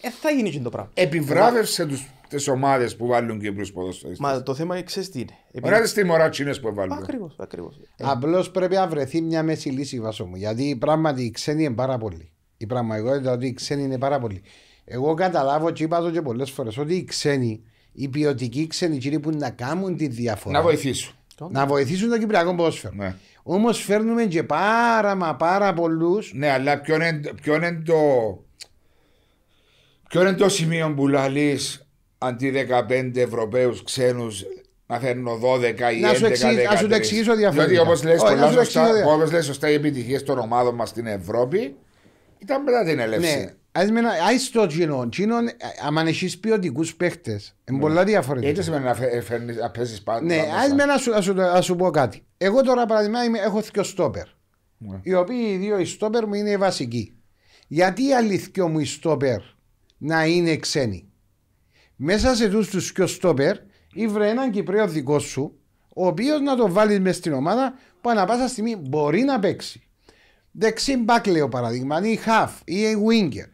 Ε, θα γίνει το πράγμα. Επιβράβευσε τους τις ομάδες που βάλουν Κύπρους ποδοσφαιριστές. Μα το θέμα εξή τι είναι. Επειδή... τι μωράτσινε που βάλουν. Ακριβώς. ακριβώς. Ε. Απλώς πρέπει να βρεθεί μια μέση λύση βάσο μου. Γιατί πράγματι οι ξένοι είναι πάρα πολύ. Η πραγματικότητα ότι οι ξένοι είναι πάρα πολύ. Εγώ καταλάβω και είπα το και πολλές φορές ότι οι ξένοι, οι ποιοτικοί ξένοι, κύριοι που να κάνουν τη διαφορά. Να βοηθήσουν. Να βοηθήσουν το Κυπριακό ποδόσφαιρο. Ναι. Όμως φέρνουμε και πάρα μα πάρα πολλούς. Ναι, αλλά ποιο είναι, ποιο είναι το. Ποιο είναι το σημείο που λαλείς αντί 15 Ευρωπαίους ξένους να φέρνουν 12 ή 11 Να σου, το εξηγήσω διαφορετικά. Δηλαδή, όπως λες σωστά, οι επιτυχίες των ομάδων μας στην Ευρώπη ήταν μετά την ελεύθερη. Ναι. Ας μην το Τζίνο, άμα έχεις ποιοτικούς παίχτες Είναι πολλά διαφορετικά Έτσι σημαίνει να ε, παίζεις πάντα Ναι, ας μην σου πω κάτι Εγώ τώρα παραδείγμα έχω δύο στόπερ ναι. Οι οποίοι οι δύο οι στόπερ μου είναι οι βασικοί Γιατί η αλήθεια μου οι στόπερ να είναι ξένοι Μέσα σε τους τους δύο στόπερ Ήβρε έναν Κυπρέο δικό σου Ο οποίος να το βάλεις μέσα στην ομάδα Που ανά πάσα στιγμή μπορεί να παίξει Δεξί μπακ λέω παραδείγμα Ή half ή winger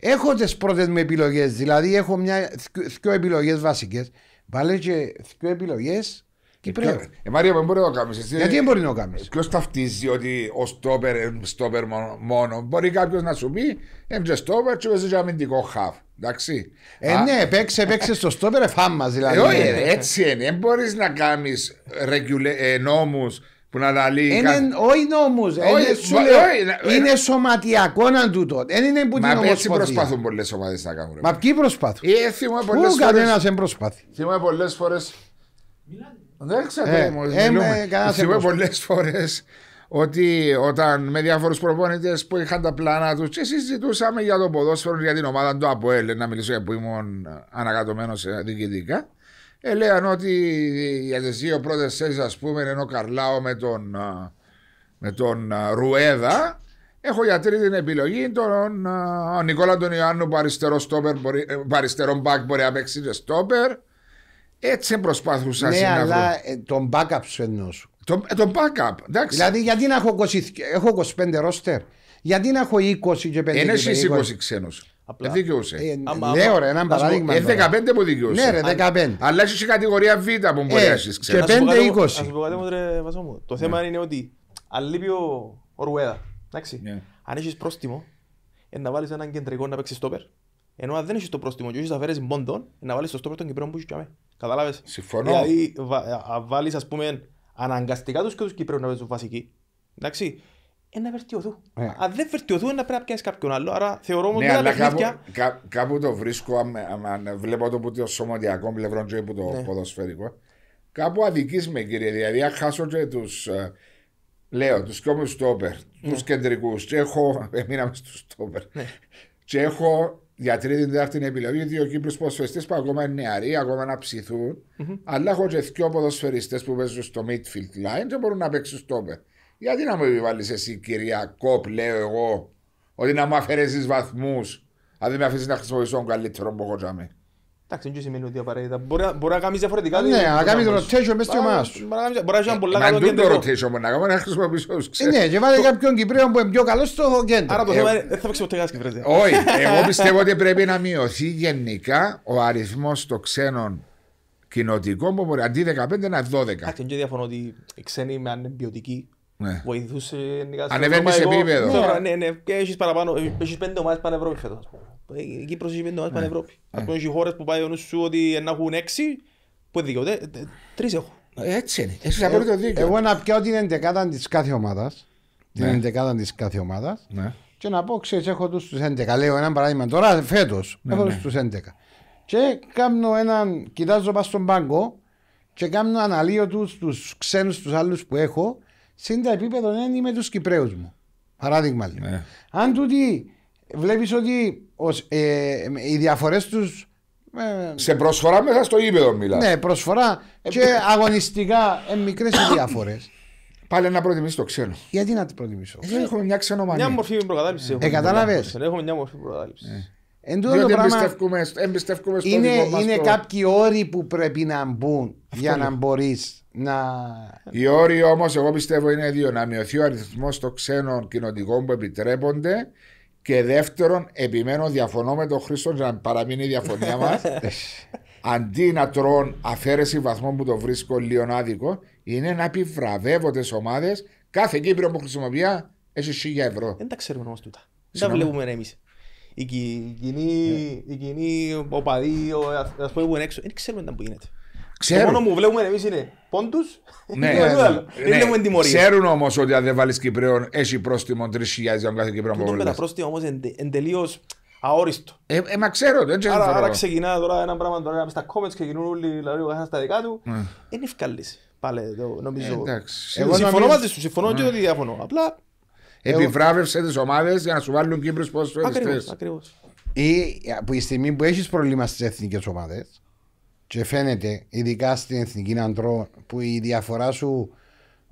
Έχω τις πρώτες μου επιλογές. Δηλαδή, έχω μια, δύο επιλογές βασικές. Βάλε και δύο επιλογές και Ε, ε Μαρία, δεν μπορεί να το κάνεις. Γιατί δεν μπορεί να το κάνεις. Ε, ποιος ταυτίζει ότι ο στόπερ είναι στόπερ μόνο. Μπορεί κάποιος να σου πει, έμψε στόπερ, και έζησε αμυντικό χαβ. Εντάξει. Ε, ναι, παίξε, παίξε στο στόπερ, φάμας δηλαδή. Ε, όχι, έτσι είναι. Δεν μπορείς να κάνεις ε, νόμους που να Όχι νόμους, ε, Είναι σωματιακό να τούτο. Δεν είναι που την Μα έτσι προσπαθούν πολλές ομάδες να κάνουν. Μα ποιοι προσπαθούν. Ε, Πού κανένα δεν προσπαθεί. Θυμάμαι πολλές φορές. Δεν ε, ξέρω. Θυμάμαι πολλές φορές ότι όταν με διάφορους προπονητές που είχαν τα πλάνα τους και συζητούσαμε για το ποδόσφαιρο, για την ομάδα του ΑΠΟΕΛ, να μιλήσω για που ήμουν ανακατωμένος διοικητικά. Ε, ότι για τι δύο πρώτε θέσει, ας πούμε, ενώ Καρλάο με τον, με τον Ρουέδα, έχω για τρίτη την επιλογή τον ο Νικόλα τον Ιωάννου που αριστερό, στόπερ, μπορεί, ε, μπακ μπορεί να παίξει και στόπερ. Έτσι προσπαθούσα ναι, αλλά ε, τον backup σου εννοώ σου. Το, ε, το backup, εντάξει. Δηλαδή, γιατί να έχω, 20, έχω 25 ρόστερ, γιατί να έχω 20 και 50 ε, Είναι 20 ξένους. Απλά. Ε, δικαιούσε. Ε, ναι, ωραία, ένα παράδειγμα. Ε, 15 ναι. που δικαιούσε. Ναι, ρε, 15. Αλλά έχει κατηγορία Β που μπορεί ε, να σεις, Και 5-20. Να σου πω κάτι μου, βάζω μου. Το ναι. θέμα είναι ότι αν λείπει ο, ο Ρουέδα, εντάξει, ναι. αν έχεις πρόστιμο, να βάλεις έναν κεντρικό να παίξεις στόπερ, ενώ αν δεν έχεις το πρόστιμο και έχεις αφαίρεσαι μόντων, να βάλεις το στόπερ των Κυπρέων που είσαι και Κατάλαβες. Συμφωνώ. Δηλαδή, βάλεις ας πούμε αναγκαστικά τους και τους Κυπρέων να παίζουν βασικοί. Εντάξει, ένα βελτιωθού. Ε. Ναι. Αν δεν βελτιωθούν, να πρέπει να πιάσεις κάποιον άλλο. Άρα θεωρώ ότι ναι, αλλά κάπου, κά, κάπου το βρίσκω, αν, βλέπω το που το σωματιακό πλευρό και το ναι. ποδοσφαιρικό. Κάπου αδική με κύριε. Δηλαδή, χάσω και τους. Ε, λέω, τους κόμμου στόπερ, ναι. τους κεντρικούς. Και έχω. Εμείναμε στους στόπερ. Ναι. Και έχω για τρίτη τέταρτη επιλογή δύο Κύπρου ποδοσφαιριστέ που ακόμα είναι νεαροί, ακόμα να ψηθουν mm-hmm. Αλλά έχω και δύο ποδοσφαιριστές που παίζουν στο midfield line και μπορούν να παίξουν στόπερ γιατί να μου επιβάλλει εσύ, κυρία Κόπ, λέω εγώ, ότι να μου αφαιρέσεις βαθμού, αν δεν με αφήσεις να χρησιμοποιήσω τον καλύτερο που έχω τζάμε. Εντάξει, δεν σημαίνει ότι απαραίτητα. Μπορεί να κάνεις διαφορετικά. Ναι, δηλαδή, να κάνει rotation μέσα στο εμά. Μπορεί να κάνει ε, πολλά καλό με Να rotation να κάνει, να χρησιμοποιήσω. Ε, ναι, και βάλε κάποιον Κυπρέο που είναι πιο καλό στο κέντρο. Άρα το ε, θέμα δεν θα παίξεις ποτέ κάτι Κυπρέο. Όχι, εγώ πιστεύω ότι πρέπει να μειωθεί γενικά ο αριθμός των ξένων κοινοτικών που μπορεί αντί 15 να 12. Κάτι δεν διαφωνώ ότι οι ξένοι με αν είναι ποιοτικοί ναι. Βοηθούσε σε Ανεβαίνεις επίπεδο. Ναι, ναι, ναι έχεις πέντε ε, Η Κύπρος έχει πέντε ομάδες ναι. Ευρώπη. Ας πούμε, έχει χώρες που πάει ο σου ότι έχουν έξι, που ε, ε, έχω. Έτσι είναι, Εγώ να την εντεκάδα της κάθε την και να πω, ξέρεις, έχω Λέω ένα παράδειγμα έχω Και κοιτάζω πάνω στον και κάνω αναλύω που έχω σύντα επίπεδο είναι με τους Κυπρέους μου. Παράδειγμα λοιπόν. Ναι. Αν τούτοι βλέπεις ότι ε, οι διαφορές τους. Ε, σε προσφορά μέσα στο ύπεδο μιλάς. Ναι, προσφορά ε, και αγωνιστικά ε, μικρές οι διαφορές. Πάλι να προτιμήσεις το ξένο. Γιατί να το προτιμήσω. έχουμε μια ξενομανία. Μια μορφή προκατάληψης. Ε, κατάλαβες. Έχουμε μια μορφή προκατάληψης. Ναι. Εν τούτο το στο είναι, είναι κάποιοι όροι που πρέπει να μπουν για να μπορείς να. Οι όροι όμως, εγώ πιστεύω, είναι δύο. Να μειωθεί ο αριθμός των ξένων κοινοτικών που επιτρέπονται. Και δεύτερον, επιμένω, διαφωνώ με τον Χρήστο για να παραμείνει η διαφωνία μας. Αντί να τρώνε αφαίρεση βαθμών που το βρίσκω λίγο άδικο, είναι να επιβραβεύονται τι ομάδες. Κάθε Κύπριο που χρησιμοποιεί έχει 1000 ευρώ. Δεν τα ξέρουμε όμως τούτα. Δεν τα βλέπουμε εμείς οι κοινοί, ναι. ο παδί, ε, ας πούμε που είναι έξω, δεν ξέρουμε που γίνεται. Το μόνο που βλέπουμε εμείς είναι πόντους, ναι, ναι δεν ναι. βλέπουμε τιμωρία. Ξέρουν όμως ότι αν δεν βάλεις Κυπρέων, έχει πρόστιμο 3.000 για κάθε Κυπρέον που βλέπεις. Το πρόστιμο όμως είναι τελείως αόριστο. Ε, ε, μα ξέρω, δεν ξέρω. Άρα, άρα ξεκινά τώρα ένα πράγμα τώρα, στα comments γίνουν όλοι, δηλαδή ο καθένας τα δικά του, είναι ευκαλής. Πάλι, νομίζω. Ε, Εγώ συμφωνώ μαζί σου, συμφωνώ και διάφωνο. Απλά Επιβράβευσε τις ομάδες για να σου βάλουν Κύπρου το Ακριβώς. Ή από τη στιγμή που έχεις προβλήμα στις εθνικές ομάδες και φαίνεται, ειδικά στην εθνική αντρών, που η διαφορά σου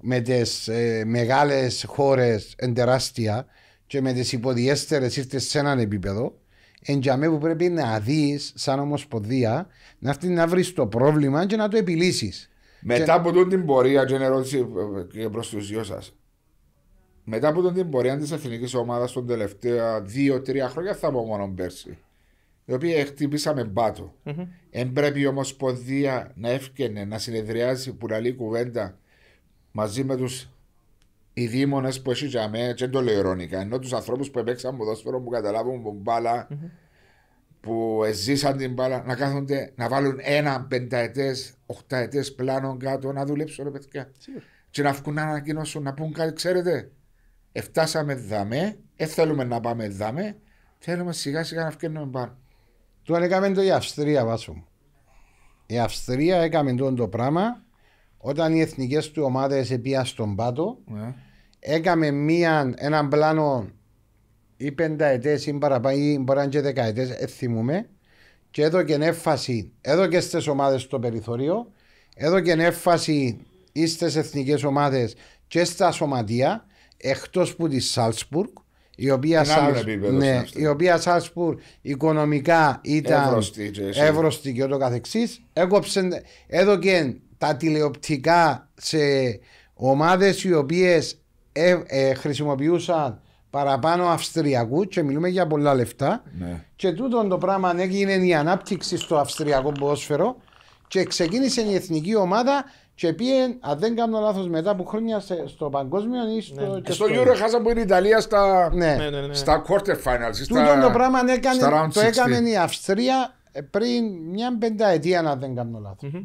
με τις ε, μεγάλες χώρες είναι τεράστια και με τις υποδιέστερες ήρθες σε έναν επίπεδο, μένα που πρέπει να δεις σαν ομοσπονδία να έρθεις να βρεις το πρόβλημα και να το επιλύσεις. Μετά από τούτη την πορεία, και ερώτηση ε, ε, προς τους δυο σας μετά από την πορεία της εθνικής ομάδας των τελευταία 2-3 χρόνια, θα πω μόνο πέρσι, η οποία χτυπήσαμε μπάτο. Mm-hmm. Εν πρέπει η Ομοσπονδία να έφτιανε να συνεδριάζει που λέει κουβέντα μαζί με τους ειδήμονες που εσύ για μένα, δεν το λέω ειρωνικά, ενώ τους ανθρώπους που επέξαν ποδόσφαιρο που καταλάβουν που μπάλα, mm-hmm. που ζήσαν την μπάλα, να κάθονται να βάλουν ένα πενταετές, οχταετέ πλάνο κάτω να δουλέψουν ρε παιδιά. Και να βγουν να ανακοινώσουν, να πούν κάτι, ξέρετε, Εφτάσαμε δαμέ, δεν θέλουμε να πάμε δαμέ, θέλουμε σιγά σιγά να φτιάξουμε πάνω. Του έκαμε το η Αυστρία, βάσο μου. Η Αυστρία έκαμε το, το πράγμα όταν οι εθνικές του ομάδες έπιασαν στον πάτο. Yeah. Ναι. Έκαμε μία, έναν πλάνο ή πενταετές ή παραπάνω, ή μπορεί να είναι και δεκαετές, ε, θυμούμε, και έδωκε έμφαση, και στι ομάδες στο περιθώριο, και έμφαση ή στι εθνικές ομάδες και στα σωματεία εκτός που τη Σάλτσπουργκ η οποία, Σάλσ... Ναι, οικονομικά ήταν εύρωστη και, ούτω καθεξής έκοψε, τα τηλεοπτικά σε ομάδες οι οποίες ε, ε, χρησιμοποιούσαν παραπάνω Αυστριακού και μιλούμε για πολλά λεφτά ναι. και τούτο το πράγμα έγινε η ανάπτυξη στο Αυστριακό ποδόσφαιρο και ξεκίνησε η εθνική ομάδα και πήγε, αν δεν κάνω λάθος, μετά από χρόνια σε, στο παγκόσμιο ή στο. Ναι. Και στο Euro χάσα που είναι η Ιταλία στα, ναι. Ναι, ναι, ναι. στα quarter finals. Στα... Τούτο το πράγμα έκανε, το έκανε η Αυστρία ε, πριν μια πενταετία, αν δεν κάνω λάθος. Mm-hmm.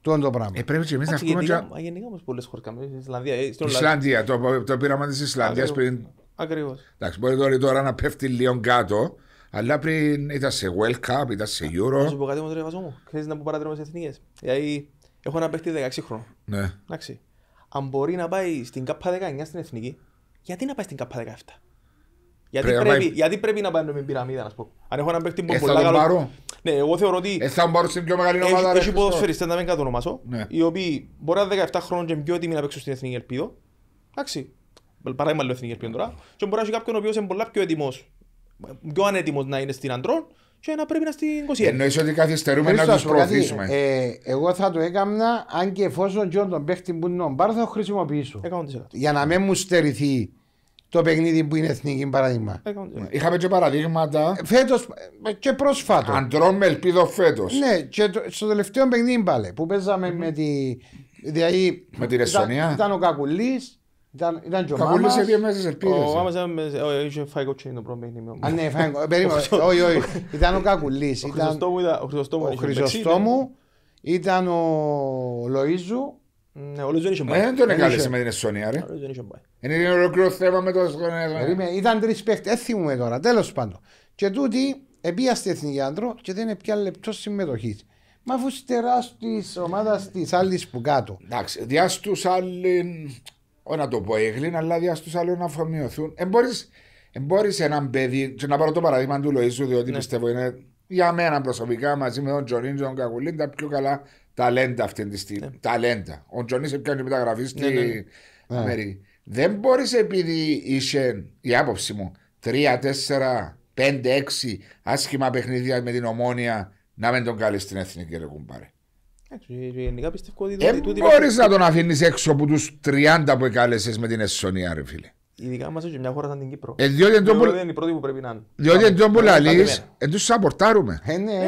Τούτο το πράγμα. Ε, πρέπει και εμείς να έχουμε. Γενικά, και... γενικά όμως πολλές χώρες κάνουμε. Στην Ισλανδία. Ε, Στην Ισλανδία. Το, το πείραμα της Ισλανδίας πριν. Ακριβώς. Εντάξει, μπορεί τώρα, τώρα να πέφτει λίγο κάτω. Αλλά πριν ήταν σε World Cup, ήταν σε Euro. Να σου πω κάτι μου τρεβαζό μου. Ξέρεις να μου παρατηρούμε εθνικέ. Γιατί δηλαδή, Έχω ένα παίχτη 16 χρόνο. Ναι. Εντάξει. Αν μπορεί να πάει στην ΚΑΠΑ 19 στην εθνική, γιατί να πάει στην ΚΑΠΑ 17. Γιατί πρέπει, πρέπει, πάει... γιατί πρέπει να πάει με πυραμίδα, να πω. Αν έχω έναν παίχτη που ε, πολλά καλό... Πάρω. Ναι, εγώ θεωρώ ότι... Εσά μου πάρω στην πιο μεγάλη ομάδα. Έχει, έχει ποδοσφαιριστές, να μην κατονομάσω, ναι. οι οποίοι μπορεί να 17 χρόνια και πιο έτοιμοι να παίξουν στην Εθνική Ελπίδο. Εντάξει, παράδειγμα λέω Εθνική Ελπίδο τώρα. Και μπορεί να έχει κάποιον ο οποίος είναι πολλά πιο έτοιμος, πιο ανέτοιμος να είναι στην αντρών και να πρέπει να στην 20. Εννοείς ότι καθυστερούμε να τους προωθήσουμε. Ε, εγώ θα το έκανα αν και εφόσον και τον παίχτη που είναι μπαρ θα το χρησιμοποιήσω. Για να μην μου στερηθεί το παιχνίδι που είναι εθνική παράδειγμα. Ε, είχαμε και παραδείγματα. Ε, φέτος και πρόσφατο. Αντρών με ελπίδο φέτος. Ναι, και στο τελευταίο παιχνίδι πάλι που παίζαμε με τη. Δηλαδή, με τη Ήταν, Ήταν ο Κακουλής ήταν, και ο Μάμας. Ε. Ο είχε το πρώτο Α, ναι, Περίμενε, όχι, Ήταν ο Κακουλής. Ο Χρυσοστόμου ναι. ήταν ο Λοΐζου. Ναι, ο Λοΐζου είχε πάει. Ε, δεν τον έκαλεσε με την Εσσόνια, Είναι ολοκληρό με το Εσσόνια. Ήταν τρεις παίχτες, έθιμουμε ε, τώρα, τέλος πάντων. Και τούτοι επία στην Εθνική Άντρο και δεν είναι πια λεπτός συμμετοχής. Μα αφού τη της που κάτω. Εντάξει, άλλοι όχι να το πω έγλυν, αλλά δια του αλλού να αφομοιωθούν. Εμπόρει ε, έναν παιδί, και να πάρω το παράδειγμα του Λοΐζου, διότι ναι. πιστεύω είναι για μένα προσωπικά μαζί με τον Τζονίν και τον τα πιο καλά ταλέντα αυτή τη στιγμή. Ναι. Ταλέντα. Ο Τζονίν έπιανε μεταγραφή στη ναι, ναι, ναι. Αμερική. Ναι. Δεν μπορείς επειδή είσαι, η άποψη μου, 3, 4, 5, 6 άσχημα παιχνίδια με την ομόνια να μην τον καλείς στην εθνική ρε δεν ε, δηλαδή μπορείς να τον αφήνεις έξω από τους 30 που εκάλεσες με την Εσσονία ρε φίλε. Ειδικά μας έχει μια χώρα σαν την Κύπρο. Ε, διότι εν τόπου... Ε, είναι η πρώτη που πρέπει να είναι. Διότι εν τόπου λαλείς, εν ε, τους σαπορτάρουμε. Ε, ναι, ναι. Ναι.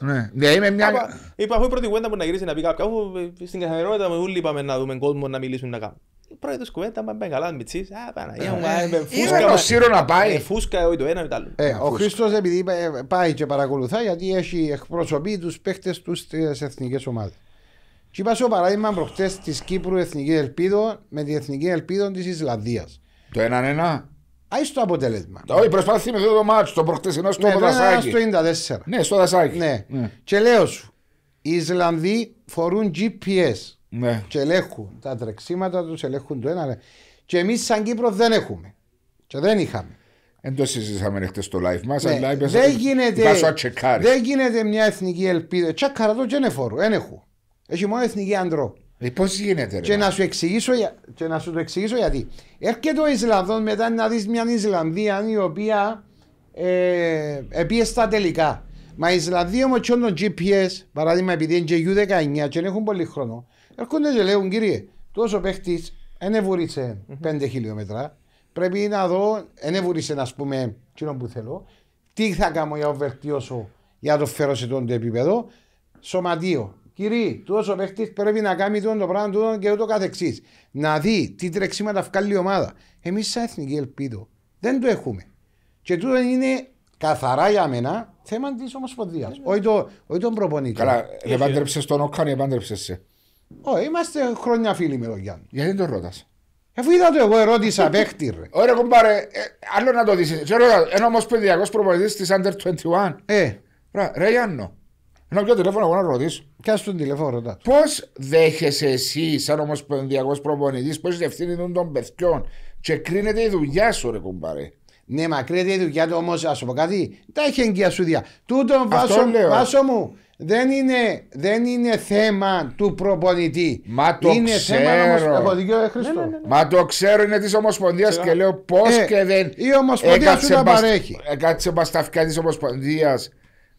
Ναι, ναι, ναι, είμαι μια... Είπα, αφού η πρώτη κουέντα που να γυρίσει να πει κάποια, στην καθημερινότητα με όλοι είπαμε να δούμε κόσμο να μιλήσουν, να κάνουν. Πρώτη κουβέντα, μα μπαίνει καλά, μητσής. Ήταν ο μου, με φούσκα. σύρο να πάει. Φούσκα, όχι το ένα, το άλλο. Ε, ο Χρήστος επειδή ε, πάει και παρακολουθά, γιατί έχει εκπροσωπεί τους παίχτες τους στις εθνικές ομάδες. Και είπα στο παράδειγμα προχτές της Κύπρου Εθνική Ελπίδο με την Εθνική Ελπίδο της Ισλανδίας. Το έναν ένα. Άι στο αποτέλεσμα. Όχι, προσπαθεί με αυτό το μάτσο, το ενώ στο ναι, δασάκι. στο 94. Ναι, στο δασάκι. Ναι. ναι. Και λέω σου, οι Ισλανδοί φορούν GPS. Ναι. Και ελέγχουν τα τρεξίματα τους, ελέγχουν το ένα. Και εμείς σαν Κύπρο δεν έχουμε. Και δεν είχαμε. Δεν το συζητήσαμε χτε στο live μα, ναι, δεν γίνεται, μια εθνική ελπίδα. Τσακάρα το τζενεφόρο, δεν έχω. Έχει μόνο εθνική αντρό. Ε, Πώς γίνεται, ρε, και, να σου εξηγήσω, και να σου το εξηγήσω γιατί. Έρχεται ο Ισλανδός μετά να δεις μια Ισλανδία η οποία ε, στα τελικά. Μα η Ισλανδία όμω τσιόν GPS, παράδειγμα επειδή είναι και U19 και δεν έχουν πολύ χρόνο, Έρχονται και λέγουν, κύριε, τόσο παίχτης δεν βουρίσε πέντε χιλιόμετρα. Πρέπει να δω, δεν βουρίσε να πούμε κοινό που θέλω. Τι θα κάνω για να βελτιώσω για το φέρω σε τον επίπεδο. Σωματείο. Κύριε, τόσο παίχτης πρέπει να κάνει τον το πράγμα του και ούτω καθεξής. Να δει τι τρεξίματα βγάλει η ομάδα. Εμείς, σαν εθνική Ελπίδα, δεν το έχουμε. Και τούτο είναι καθαρά για μένα θέμα της Ομοσπονδίας. Ε, ναι. Όχι τον προπονητών. Καλά, επάντρεψες τον οκάνη, επάντρεψε όχι, είμαστε χρόνια φίλοι με τον Γιάννη. Γιατί τον ρώτας. Αφού είδα το εγώ, ερώτησα παίχτη ρε. Ωραία, κομπάρε, ε, άλλο να το δεις. Σε δεις. Ένα παιδιακό προπονητής της Under 21. Ε. Ρε, ρε Γιάννο. Ενώ ποιο τηλέφωνο εγώ να ρωτήσω. ας τον τηλέφωνο ρωτάς. Πώς δέχεσαι εσύ, σαν παιδιακό προπονητή, πώ είσαι ευθύνη των παιδιών και κρίνεται η δουλειά σου, ρε κομπάρε. Ναι, μα κρίνεται η δουλειά του όμως, ας πούμε κάτι. Τα έχει εγκυασούδια. Τούτον βάσο, βάσο μου δεν είναι, δεν είναι θέμα του προπονητή. Μα το είναι ξέρω. Θέμα όμως, ε, ναι, ναι, ναι, ναι, Μα το ξέρω είναι της Ομοσπονδίας και ε, λέω πώς ε, και δεν. Η Ομοσπονδία ε, σου τα παρέχει. Έκατσε μπασταφικά της Ομοσπονδίας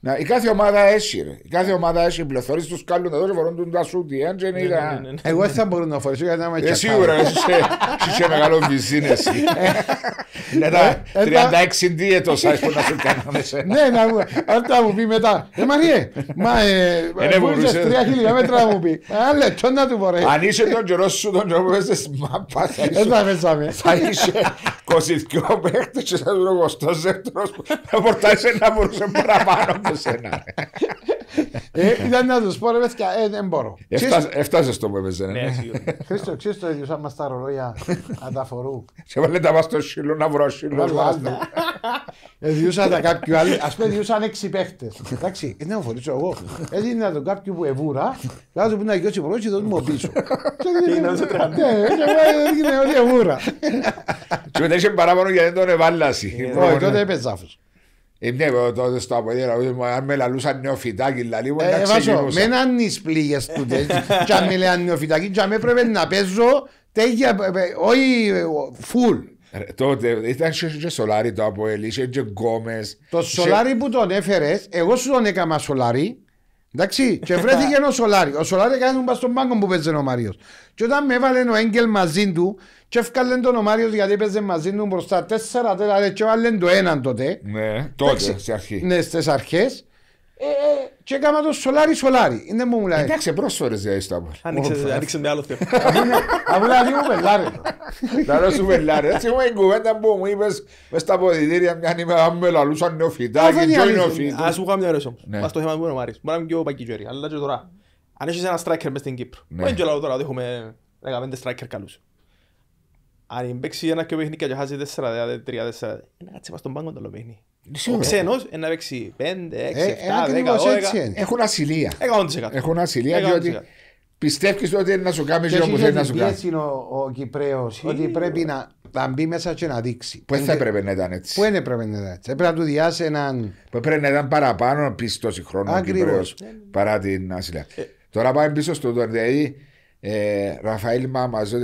να, η κάθε ομάδα έσυρε. Η κάθε ομάδα έχει πληθωρίσει τους κάλους να δώσουν τα σούτι. Αν δεν είδα. Ναι, ναι, ναι. Εγώ δεν θα μπορούσα να φορήσω γιατί να είμαι ε, και. Σίγουρα, εσύ είσαι μεγάλο βυζίνε. Μετά 36 δίαιτος, ας πούμε, να σου κάναμε. Ναι, να μου Αυτά μου πει μετά. Ε, Μαριέ, μα. Ε, ε Μπορούσε τρία χιλιόμετρα μου πει. Αν ε, λεπτό να του φορέσει. Αν είσαι τον καιρό σου, τον καιρό που έζε μαπά. Δεν Θα είσαι. 22 παίχτε και ένας λογοστός δεύτερος να μπορούσε παραπάνω από σένα. Ε, ήταν να τους πω, ρε παιδιά, ε, δεν μπορώ. Έφτασε στο που έπαιζε. Χρήστο, ξέρεις το ίδιο σαν μας τα ρολόγια ανταφορού. Σε βάλε τα βάστο σιλό να βρω σιλό. Εδιούσαν τα κάποιου άλλου, ας πούμε, εδιούσαν έξι παίχτες. Εντάξει, δεν ναι, φορήσω εγώ. Ε, να τον κάποιου που εβούρα, κάτω του πει να γιώσει πρώτη, δεν μου πίσω. Και δεν σε τραμμέ. Έγινε Και ναι, εβούρα. Του μετέσαι παράπονο γιατί δεν τον εβάλλασαι. Ναι. Όχι, τότε έπαιζε άφος. Είναι τότε στο αποδείγμα, αν με λαλούσαν νεοφυτάκι, λαλί μου ε, να ξεκινούσα. Με έναν εις πλήγες του και αν με λένε νεοφυτάκι, και αν με να παίζω τέτοια, ε, ε, όχι φουλ. Τότε ήταν και σολάρι το Αποέλ, είχε και γκόμες. Το σολάρι που τον έφερες, εγώ σου τον έκανα σολάρι, Εντάξει, και βρέθηκε ο Σολάρι. Ο Σολάρι έκανε τον στον μπάγκο που παίζει ο Μάριος. Και όταν με έβαλε ο Έγκελ μαζί του, και έφκαλε τον Μάριος γιατί παίζει μαζί του μπροστά τέσσερα τέταρτα, και έβαλε το έναν τότε. Ναι, τότε, στι αρχέ. Ναι, στις αρχές. Ε, ε, και έκανα το σολάρι σολάρι. Είναι μου μιλάει. Εντάξει, πρόσφερες για Άνοιξε με άλλο θέμα. Αφού λέει μου πελάρε. Να λέω σου Έτσι μου η κουβέντα που μου είπες μες στα ποδητήρια μια με λαλούσαν νεοφυτάκι. Α σου κάνω μια ερώτηση όμως. Ναι. το θέμα μου είναι ο Μάρι. Μπορεί να είμαι και ο αλλά λέω τώρα. Αν ένα στην Κύπρο. Ναι. Ο ξένος να παίξει 5, 6, 7, 10, Έχουν ασυλία. Έχουν ασυλία διότι πιστεύεις ότι είναι να σου κάνει γύρω που να σου κάνει. ο Κυπρέο, ότι πρέπει να, μπει μέσα και να δείξει. Που θα έπρεπε να ήταν έτσι. Που δεν έπρεπε να ήταν έτσι. Έπρεπε να του διάσει έναν. Που να ήταν παραπάνω πίσω χρόνο ο παρά την ασυλία. Ε. Τώρα πάμε πίσω στο ε, Ραφαήλ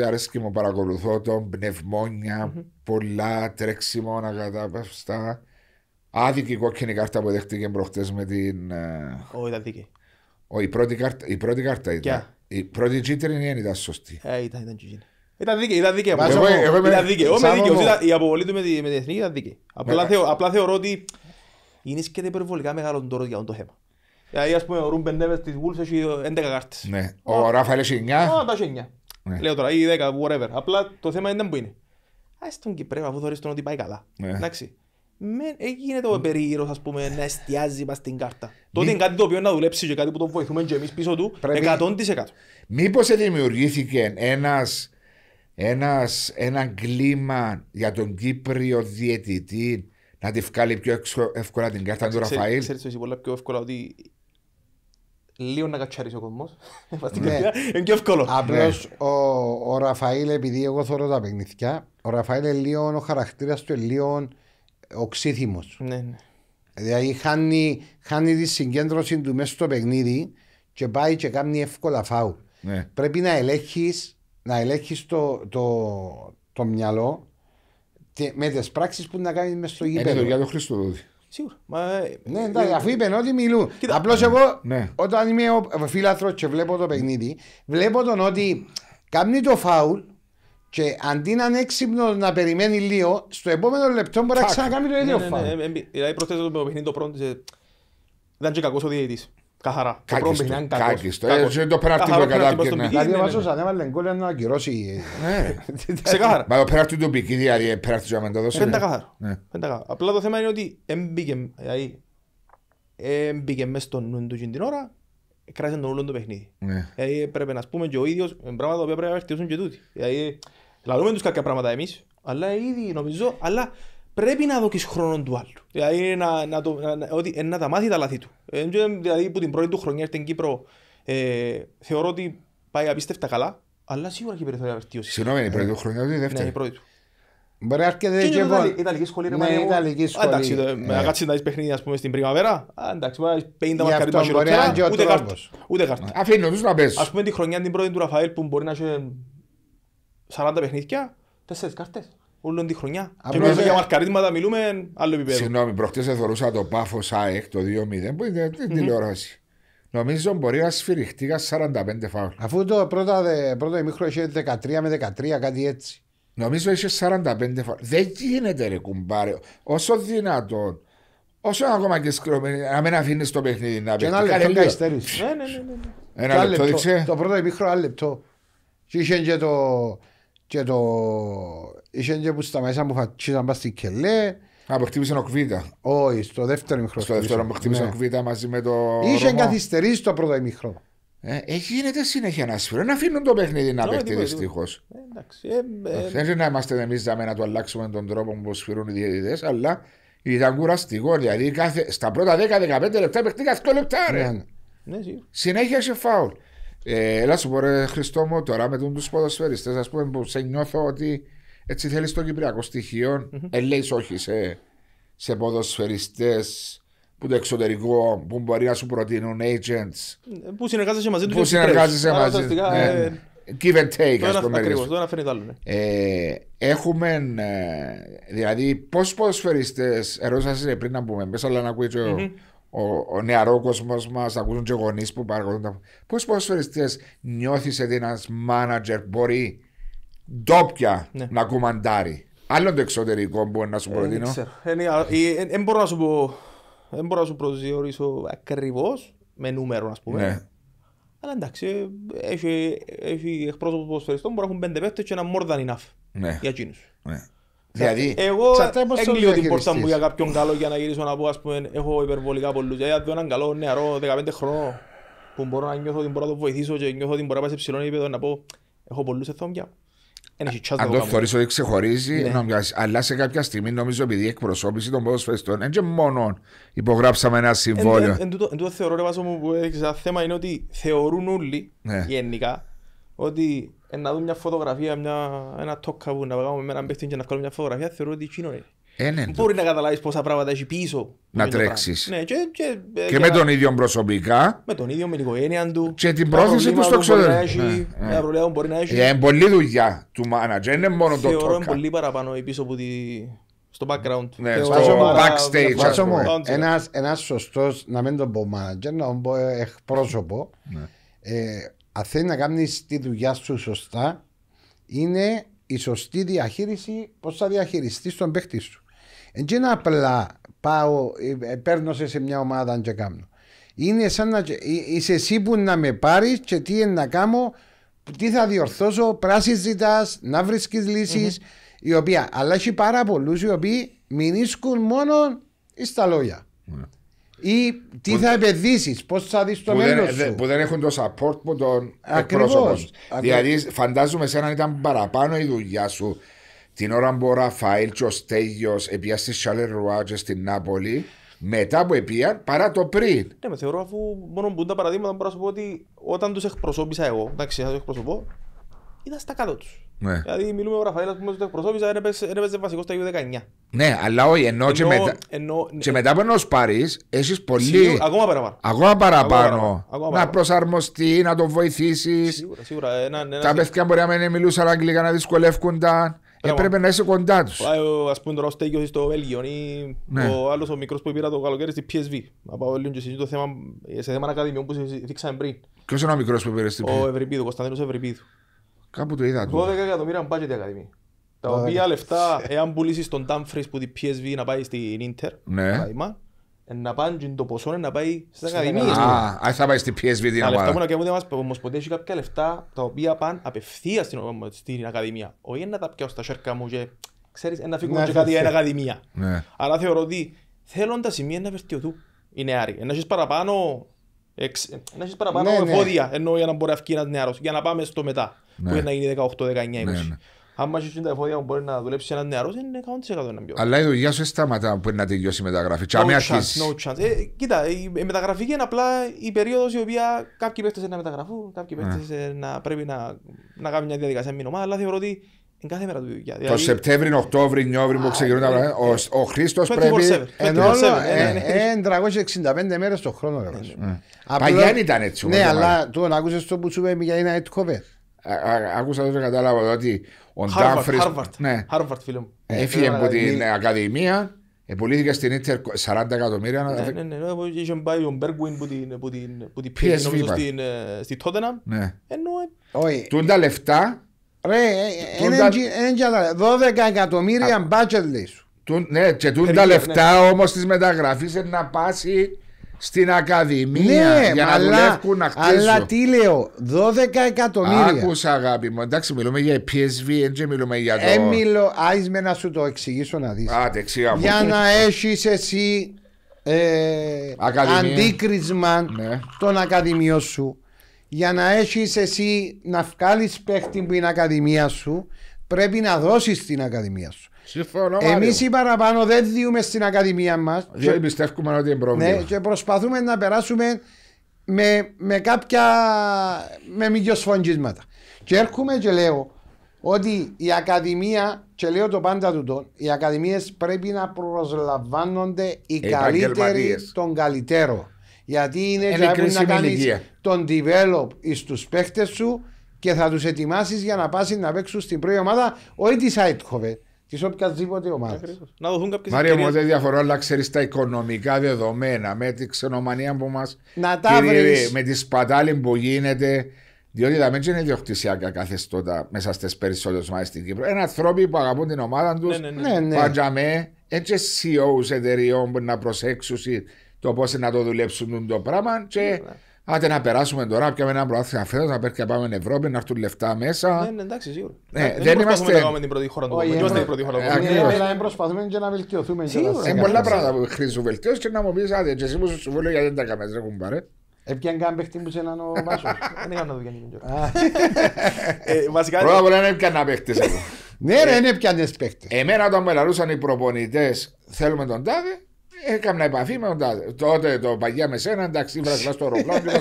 αρέσει μου παρακολουθώ τον πνευμόνια, πολλά τρέξιμο, να Άδικη κόκκινη κάρτα που δέχτηκε προχτές με την. Ε, όχι, ήταν δίκη. Όχι, η πρώτη κάρτα, ήταν. Η πρώτη κίτρινη δεν ήταν σωστή. Ε, ήταν, ήταν κίτρινη. Ήταν δίκαιο, ήταν δίκαιο. Εγώ, εγώ, δίκαιο. Είμαι δίκαιο. Η αποβολή του με, τη, με την εθνική ήταν δίκαιο. Απλά, ε, ε. θεω, απλά θεωρώ ότι είναι σκέτα υπερβολικά μεγάλο τόρο για το θέμα. Δηλαδή, ας πούμε, ο Ρούμπεν Νέβες της Wolves έχει 11 κάρτες. Ναι. Ο Ράφαλ έχει 9. Α, τα έχει 9. Ναι. Λέω τώρα, ή 10, whatever. Απλά το θέμα είναι που είναι. Ας τον Κυπρέο, αφού θεωρείς τον ότι πάει καλά. Ναι. Εντάξει. Έγινε ε, το περίγυρο, ας πούμε να εστιάζει πάνω στην κάρτα. Τότε είναι κάτι το οποίο να δουλέψει και κάτι που το βοηθούμε και εμείς πίσω του 100%. Μήπως δημιουργήθηκε ένας. ένας, ένα κλίμα για τον Κύπριο διαιτητή να τη βγάλει πιο εύκολα την κάρτα του Ραφαήλ. Ξέρεις ότι πολύ πιο εύκολα ότι λίγο να κατσαρίσει ο κόσμος. Ναι. Είναι πιο εύκολο. Απλώς ναι. ο, ο Ραφαήλ, επειδή εγώ θέλω τα παιχνίδια, ο Ραφαήλ είναι λίγο ο χαρακτήρας του, λίγο οξύθυμος. Ναι, ναι. Δηλαδή χάνει, τη συγκέντρωση του μέσα στο παιχνίδι και πάει και κάνει εύκολα φάου. Ναι. Πρέπει να ελέγχεις να ελέγχεις το, το, το μυαλό με τις πράξεις που να κάνεις μέσα στο ε, ναι, γήπεδο. Είναι δουλειά του Χριστοδότη. Σίγουρα. Μα... Ναι, ε, εντάξει, ε, αφού είπε ότι μιλούν. Απλώς εγώ, ναι. όταν είμαι ο φίλαθρος και βλέπω το παιχνίδι, βλέπω τον ότι κάνει το φάουλ και αντί να είναι έξυπνο να περιμένει λίγο, στο επόμενο λεπτό μπορεί να ξανακάνει το ίδιο ναι, ναι, φάουλ. Ναι, δηλαδή προσθέτω το παιχνίδι το πρώτο. Ήταν και κακός ο διαιτητής. Καθαρά. Κάκιστο. Έτσι το ε, πέναρτι που κατάπιερνα. Δηλαδή ο Βάσος ανέβαλε γκόλ να ακυρώσει. Ξεκάθαρα. Μα το πέναρτι του μπήκε διάρκεια πέναρτι του αμέντο δώσε. Πεντακάθαρο. Απλά το θέμα είναι ότι έμπηκε δηλαδή, μέσα στο νου του την ώρα κράτησε τον όλο το παιχνίδι. Δηλαδή πρέπει να πούμε και ο ίδιος ε, πράγματα που πρέπει να βελτιώσουν και τούτοι. Δηλαδή Λαλούμε τους κάποια πράγματα εμείς, αλλά ήδη νομίζω, αλλά πρέπει να δοκείς χρόνο του άλλου. Δηλαδή να, να, το, να, ότι, ε, να τα μάθει τα λάθη του. Ε, δηλαδή που την πρώτη του χρονιά στην Κύπρο ε, θεωρώ ότι πάει απίστευτα καλά, αλλά σίγουρα έχει περιθώρια βελτίωσης. Συγγνώμη, η πρώτη ε, του χρονιά ή ναι, η δεύτερη. Ναι, η πρώτη του. Μπορεί να έρχεται και εγώ. Η Ιταλική σχολή είναι ναι, Ιταλική σχολή. Εντάξει, να κάτσει να δεις παιχνίδια ας πούμε στην πριμαβέρα. Εντάξει, μπορεί να πάει 50 μακαρίτα χειροκέρα, ούτε κάρτα. Αφήνω τους να παίζουν. Ας πούμε τη χρονιά την πρώτη του Ραφαέλ που μπορεί να έχει 40 παιχνίδια, 4 κάρτες. Όλη τη χρονιά. Απλώς και μέσα για μαρκαρίσματα μιλούμε άλλο επίπεδο. Συγγνώμη, προχτές θεωρούσα το πάφος ΑΕΚ το 2-0 που ήταν την τηλεόραση. Νομίζω μπορεί να σφυριχτεί 45 φάουλ. Αφού το πρώτο, πρώτο ημίχρο είχε 13 με 13, κάτι έτσι. Νομίζω είχε 45 φάουλ. Δεν γίνεται ρε κουμπάρε. Όσο δυνατόν. Όσο ακόμα και σκληρό, να μην αφήνεις το παιχνίδι να πει. Ένα λεπτό Ένα ναι, ναι, ναι, Ένα λεπτό, Το πρώτο ημίχρο, ένα λεπτό. Και είχε και το και το... Είχε και που σταματήσαν που φατσίσαν πάνω στην Κελέ. χτύπησαν ο Κβίτα. Όχι, στο δεύτερο ημιχρό. Στο δεύτερο χτύπησαν ο ναι. Κβίτα μαζί με το. Είχε καθυστερήσει το πρώτο ημιχρό. Ε, έχει γίνεται συνέχεια να σφυρώ. Να αφήνουν το παιχνίδι να παίχτει δυστυχώ. Δεν είναι να είμαστε εμείς να του αλλάξουμε τον τρόπο που σφυρούν οι διαιτητές, αλλά ήταν κουραστικό. Δηλαδή στα πρώτα 10-15 λεπτά παίχνει καθ' λεπτά. Ναι. Ναι, συνέχεια σε φάουλ. Ε, έλα σου πω ρε Χριστό μου τώρα με τους ποδοσφαιριστές ας πούμε που σε νιώθω ότι έτσι θέλεις το κυπριακό στοιχείο mm-hmm. Ε, όχι σε, σε ποδοσφαιριστές που το εξωτερικό που μπορεί να σου προτείνουν agents που συνεργάζεσαι μαζί τους που συνεργάζεσαι μαζί ναι. ε, give and take ας πούμε ακριβώς, το ένα άλλο ναι. ε, έχουμε δηλαδή πως ποδοσφαιριστές ερώτησα πριν να πούμε μέσα αλλά να ακούει και mm ο, ο νεαρό κόσμο μα, ακούσουν και γονείς που παρακολουθούν. Πόσοι ποδοσφαιριστές νιώθεις ότι ένας μάνατζερ μπορεί ντόπια ναι. να κουμαντάρει. Άλλο το εξωτερικό που να σου ε, προτείνω. Δεν μπορώ να σου πω. Δεν μπορώ να σου προσδιορίσω ακριβώς με νούμερο, ας πούμε. Ναι. Αλλά εντάξει, έχει, έχει εκπρόσωπο μπορεί να έχουν πέντε παίχτε και ένα more than enough ναι. για εκείνους. Ναι. Δηλαδή, ε, εγώ έγκλειω την πόρτα μου για κάποιον καλό για να γυρίσω να πω, ας πούμε, έχω υπερβολικά πολλούς. Δηλαδή, δω έναν καλό νεαρό, 15 χρόνο, που μπορώ να νιώθω ότι μπορώ να το βοηθήσω και νιώθω ότι μπορώ να πάω σε ψηλό επίπεδο να πω, έχω πολλούς εθόμια. Αν το θεωρείς ότι ξεχωρίζει, ναι. αλλά σε κάποια στιγμή νομίζω επειδή η εκπροσώπηση των ποδοσφαιριστών είναι και μόνο υπογράψαμε ένα συμβόλαιο. Εν, εν, τούτο θεωρώ ρε Βάσο μου που έχεις, ένα θέμα είναι ότι θεωρούν όλοι ναι. γενικά ότι ε, να δούμε μια φωτογραφία, μια, ένα τόκα που να βγάλουμε με έναν παίχτη και να βγάλουμε μια φωτογραφία, θεωρώ ότι εκείνο είναι. Είναι Μπορεί το... να καταλάβεις πόσα πράγματα έχει πίσω. Να τρέξεις. Ναι, και, και, ε, και, και με να... τον ίδιο προσωπικά. Με τον ίδιο, με την οικογένεια του. Και την πρόθεση τους στο εξωτερικό. Ναι, ναι. που μπορεί να έχει. Ε, είναι πολλή δουλειά του manager, είναι μόνο το Θεωρώ είναι πολύ παραπάνω πίσω από τη... στο background. Ναι, Θεωρώ στο παρά... backstage, ας πούμε. Ένα σωστός, να μην τον πω manager, να τον πω εκπρόσωπο. Ναι. Ε, αν θέλεις να κάνεις τη δουλειά σου σωστά, είναι η σωστή διαχείριση πώς θα διαχειριστείς τον παίχτη σου. Δεν είναι απλά πάω, ε, παίρνω σε μια ομάδα και κάνω. Είναι σαν να είσαι εσύ που να με πάρεις και τι είναι να κάνω, τι θα διορθώσω, πράσινη ζητάς, να βρίσκεις λύσεις. Mm-hmm. Η οποία, αλλά έχει πάρα πολλούς οι οποίοι μηνίσκουν μόνο στα λογια ναι ή τι θα επενδύσεις, πώς θα δεις το μέλλον σου. Που δεν έχουν το support που τον εκπρόσωπο σου. Δηλαδή, φαντάζομαι σένα ήταν παραπάνω η δουλειά σου την ώρα που ο Ραφαήλ και ο Στέγιος επία στη Ρουάτζε στην Νάπολη. Μετά που επίαν, παρά το πριν. Ναι, με θεωρώ αφού μόνο που τα παραδείγματα μπορώ να σου πω ότι όταν τους εκπροσώπησα εγώ, εντάξει, θα τους εκπροσωπώ, είδα στα κάτω τους. Ναι. Δηλαδή μιλούμε ο Ραφαήλας που το εκπροσώπησα, εκπροσώπησα έπαιζε βασικό στα U19. Ναι, αλλά όχι, ενώ, και, μετά, ενώ, και μετά που ενός πάρεις, έχεις πολύ... ακόμα παραπάνω. Ακόμα παραπάνω. να προσαρμοστεί, να τον βοηθήσεις. Σίγουρα, σίγουρα. Ένα, Τα παιδιά μπορεί να μην μιλούσαν αγγλικά να δυσκολεύκονταν. Έπρεπε να είσαι κοντά τους. Ας πούμε τώρα ο Στέγιος στο Βέλγιο ή ναι. ο άλλος ο μικρός που πήρα το καλοκαίρι στη PSV. Να πάω λίγο και συζητήσω σε θέμα ακαδημιών που συζήτησαμε πριν. Ποιος είναι ο μικρός που πήρες στην PSV. Ο Ευρυπίδου, Κωνσταντίνος Ευρυπίδου. Κάπου το είδα. 12 εκατομμύρια μπάτζε την Ακαδημία. Τα οποία λεφτά, εάν πουλήσεις τον Dumfries που την PSV να πάει στην Ίντερ, ναι. να πάει το ποσό να πάει στις ακαδημίες. Α, θα πάει στην PSV την Τα λεφτά που να κάνουν μας ομοσπονδία έχει κάποια λεφτά τα οποία πάνε απευθείας στην ακαδημία. Όχι να τα πιάω στα σέρκα μου και ξέρεις να φύγουν και κάτι την ακαδημία. Ναι. Αλλά θεωρώ ότι θέλουν τα σημεία να βελτιωθούν οι νεάροι. Να έχεις παραπάνω... Ε, να έχεις παραπάνω ναι, εφόδια ενώ για να μπορεί να αυκεί ένας νεάρος, για να πάμε στο μετά ναι. που είναι να γίνει 18-19-20. Ναι, ναι. Αν έχει τα εφόδια που μπορεί να δουλέψει έναν νεαρό, είναι 100% να πιω. Αλλά η δουλειά σου σταματά που είναι να τελειώσει η μεταγραφή. No chance, no chance. Ε, κοίτα, η μεταγραφή είναι απλά η περίοδος η οποία κάποιοι παίχτες να μεταγραφούν, κάποιοι ναι. παίχτες ε, να πρέπει να, να κάνουν μια διαδικασία μήνυμα, αλλά θεωρώ ότι είναι κάθε μέρα του δουλειά. Δηλαδή- το δηλαδή... Σεπτέμβρη, Οκτώβρη, Νιόβρη που ξεκινούν τα ε, πράγματα. Ε, ο Χρήστο πρέπει. Είναι 365 μέρες το χρόνο. Ναι, Παλιά ναι, ήταν έτσι. Ναι, αλλά το να ακούσει το που σου είπε για ένα έτσι Άκουσα το κατάλαβα ότι ο Ντάμφρι. Χάρβαρτ, φίλε μου. Έφυγε από την Ακαδημία, επολύθηκε στην Ιντερ 40 εκατομμύρια. Ναι, ναι, Είχε πάει ο Μπέργκουιν που την πήρε στη Τότεναμ. Τούν τα λεφτά. Ρε, 12 εκατομμύρια και τούν τα λεφτά να πάσει στην Ακαδημία ναι, για να αλλά, δουλεύουν να χτίσουν. Αλλά τι λέω, 12 εκατομμύρια. Άκουσα αγάπη μου, εντάξει, μιλούμε για PSV, έτσι μιλούμε για το. Έμιλο ε, άισμε να σου το εξηγήσω να δεις. Για να έχεις εσύ ε, αντίκρισμα ναι. Ακαδημίο σου. Για να έχεις εσύ να βγάλεις παίχτη που είναι ακαδημία σου, πρέπει να δώσεις την ακαδημία σου. Εμεί οι παραπάνω δεν διούμε στην ακαδημία μας. Δεν πιστεύουμε ότι είναι πρόβλημα. Ναι, και προσπαθούμε να περάσουμε με, με κάποια. με μικροσφόγγισματα. Και έρχομαι και λέω ότι η Ακαδημία, και λέω το πάντα του τον οι Ακαδημίες πρέπει να προσλαμβάνονται οι καλύτεροι των καλύτερων. Γιατί είναι για να κάνει τον develop στου παίχτες σου και θα τους ετοιμάσεις για να πάσει να παίξουν στην πρώτη ομάδα, όχι της Άιτχοβετ τη οποιασδήποτε ομάδα. Να δοθούν κάποιες Μάριο, δεν διαφορώ, αλλά ξέρεις τα οικονομικά δεδομένα με την ξενομανία που μας. Να τα κύριε, Με τη σπατάλη που γίνεται. Διότι τα μέτια είναι ιδιοκτησιακά καθεστώτα μέσα στις περισσότερες ομάδες στην Κύπρο. Είναι άνθρωποι που αγαπούν την ομάδα τους. Ναι ναι, ναι, ναι, ναι. Παντζαμέ, έτσι CEOs εταιριών που να προσέξουν το πώς να το δουλέψουν το πράγμα. Και ναι, ναι Άντε να περάσουμε τώρα, να πιάμε ένα προάθλημα φέτος, να και πάμε Ευρώπη, να έρθουν λεφτά μέσα. Ναι, ναι εντάξει, σίγουρα. Ναι, ε, δεν είμαστε. Δεν την πρώτη χώρα του κόσμου. Είμαστε ναι. η πρώτη χώρα του ε, κόσμου. Δεν ναι, προσπαθούμε και να βελτιωθούμε. Είναι ε, πολλά πράγματα που χρήζουν και να μου πεις, άντε, εσύ μου σου βολεύει γιατί δεν τα κάμε, δεν Έπιαν Δεν παίχτες Έκανα επαφή με τον Τότε το παγιά με σένα, εντάξει, βρασβά στο αεροπλάνο.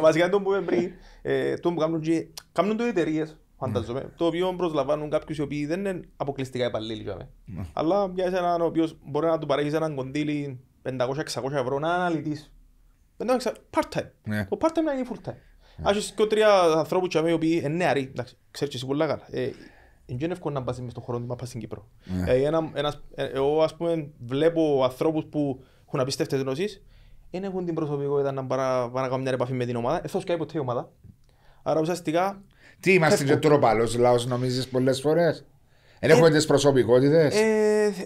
Βασικά το που είπαμε πριν, ε, το που κάνουν και κάνουν το εταιρείες, φανταζομαι, ναι. το οποίο προσλαμβάνουν κάποιους οι οποίοι δεν είναι αποκλειστικά υπαλλήλοι, ναι. αλλά για έναν ο οποίος μπορεί να του παρεχει εναν έναν κοντήλι 500-600 ευρώ, να αναλυτής. Δεν το part-time. Ναι. Το part-time να είναι full-time. Άσχε και τρία ανθρώπου, που είναι νεαροί, ξέρεις και εσύ καλά. Ε, είναι εύκολο να πας μες στον χρόνο του μάπας στην Κύπρο. Ναι. Ε, ε, εγώ ας πούμε βλέπω ανθρώπους που έχουν απίστευτες γνώσεις, δεν έχουν την προσωπικότητα να κάνουν μια επαφή με την ομάδα, εθώς και ποτέ η ομάδα. Άρα ουσιαστικά... Τι είμαστε και τροπαλός λαός νομίζεις πολλές φορές. Δεν έχουμε ε, τις προσωπικότητες.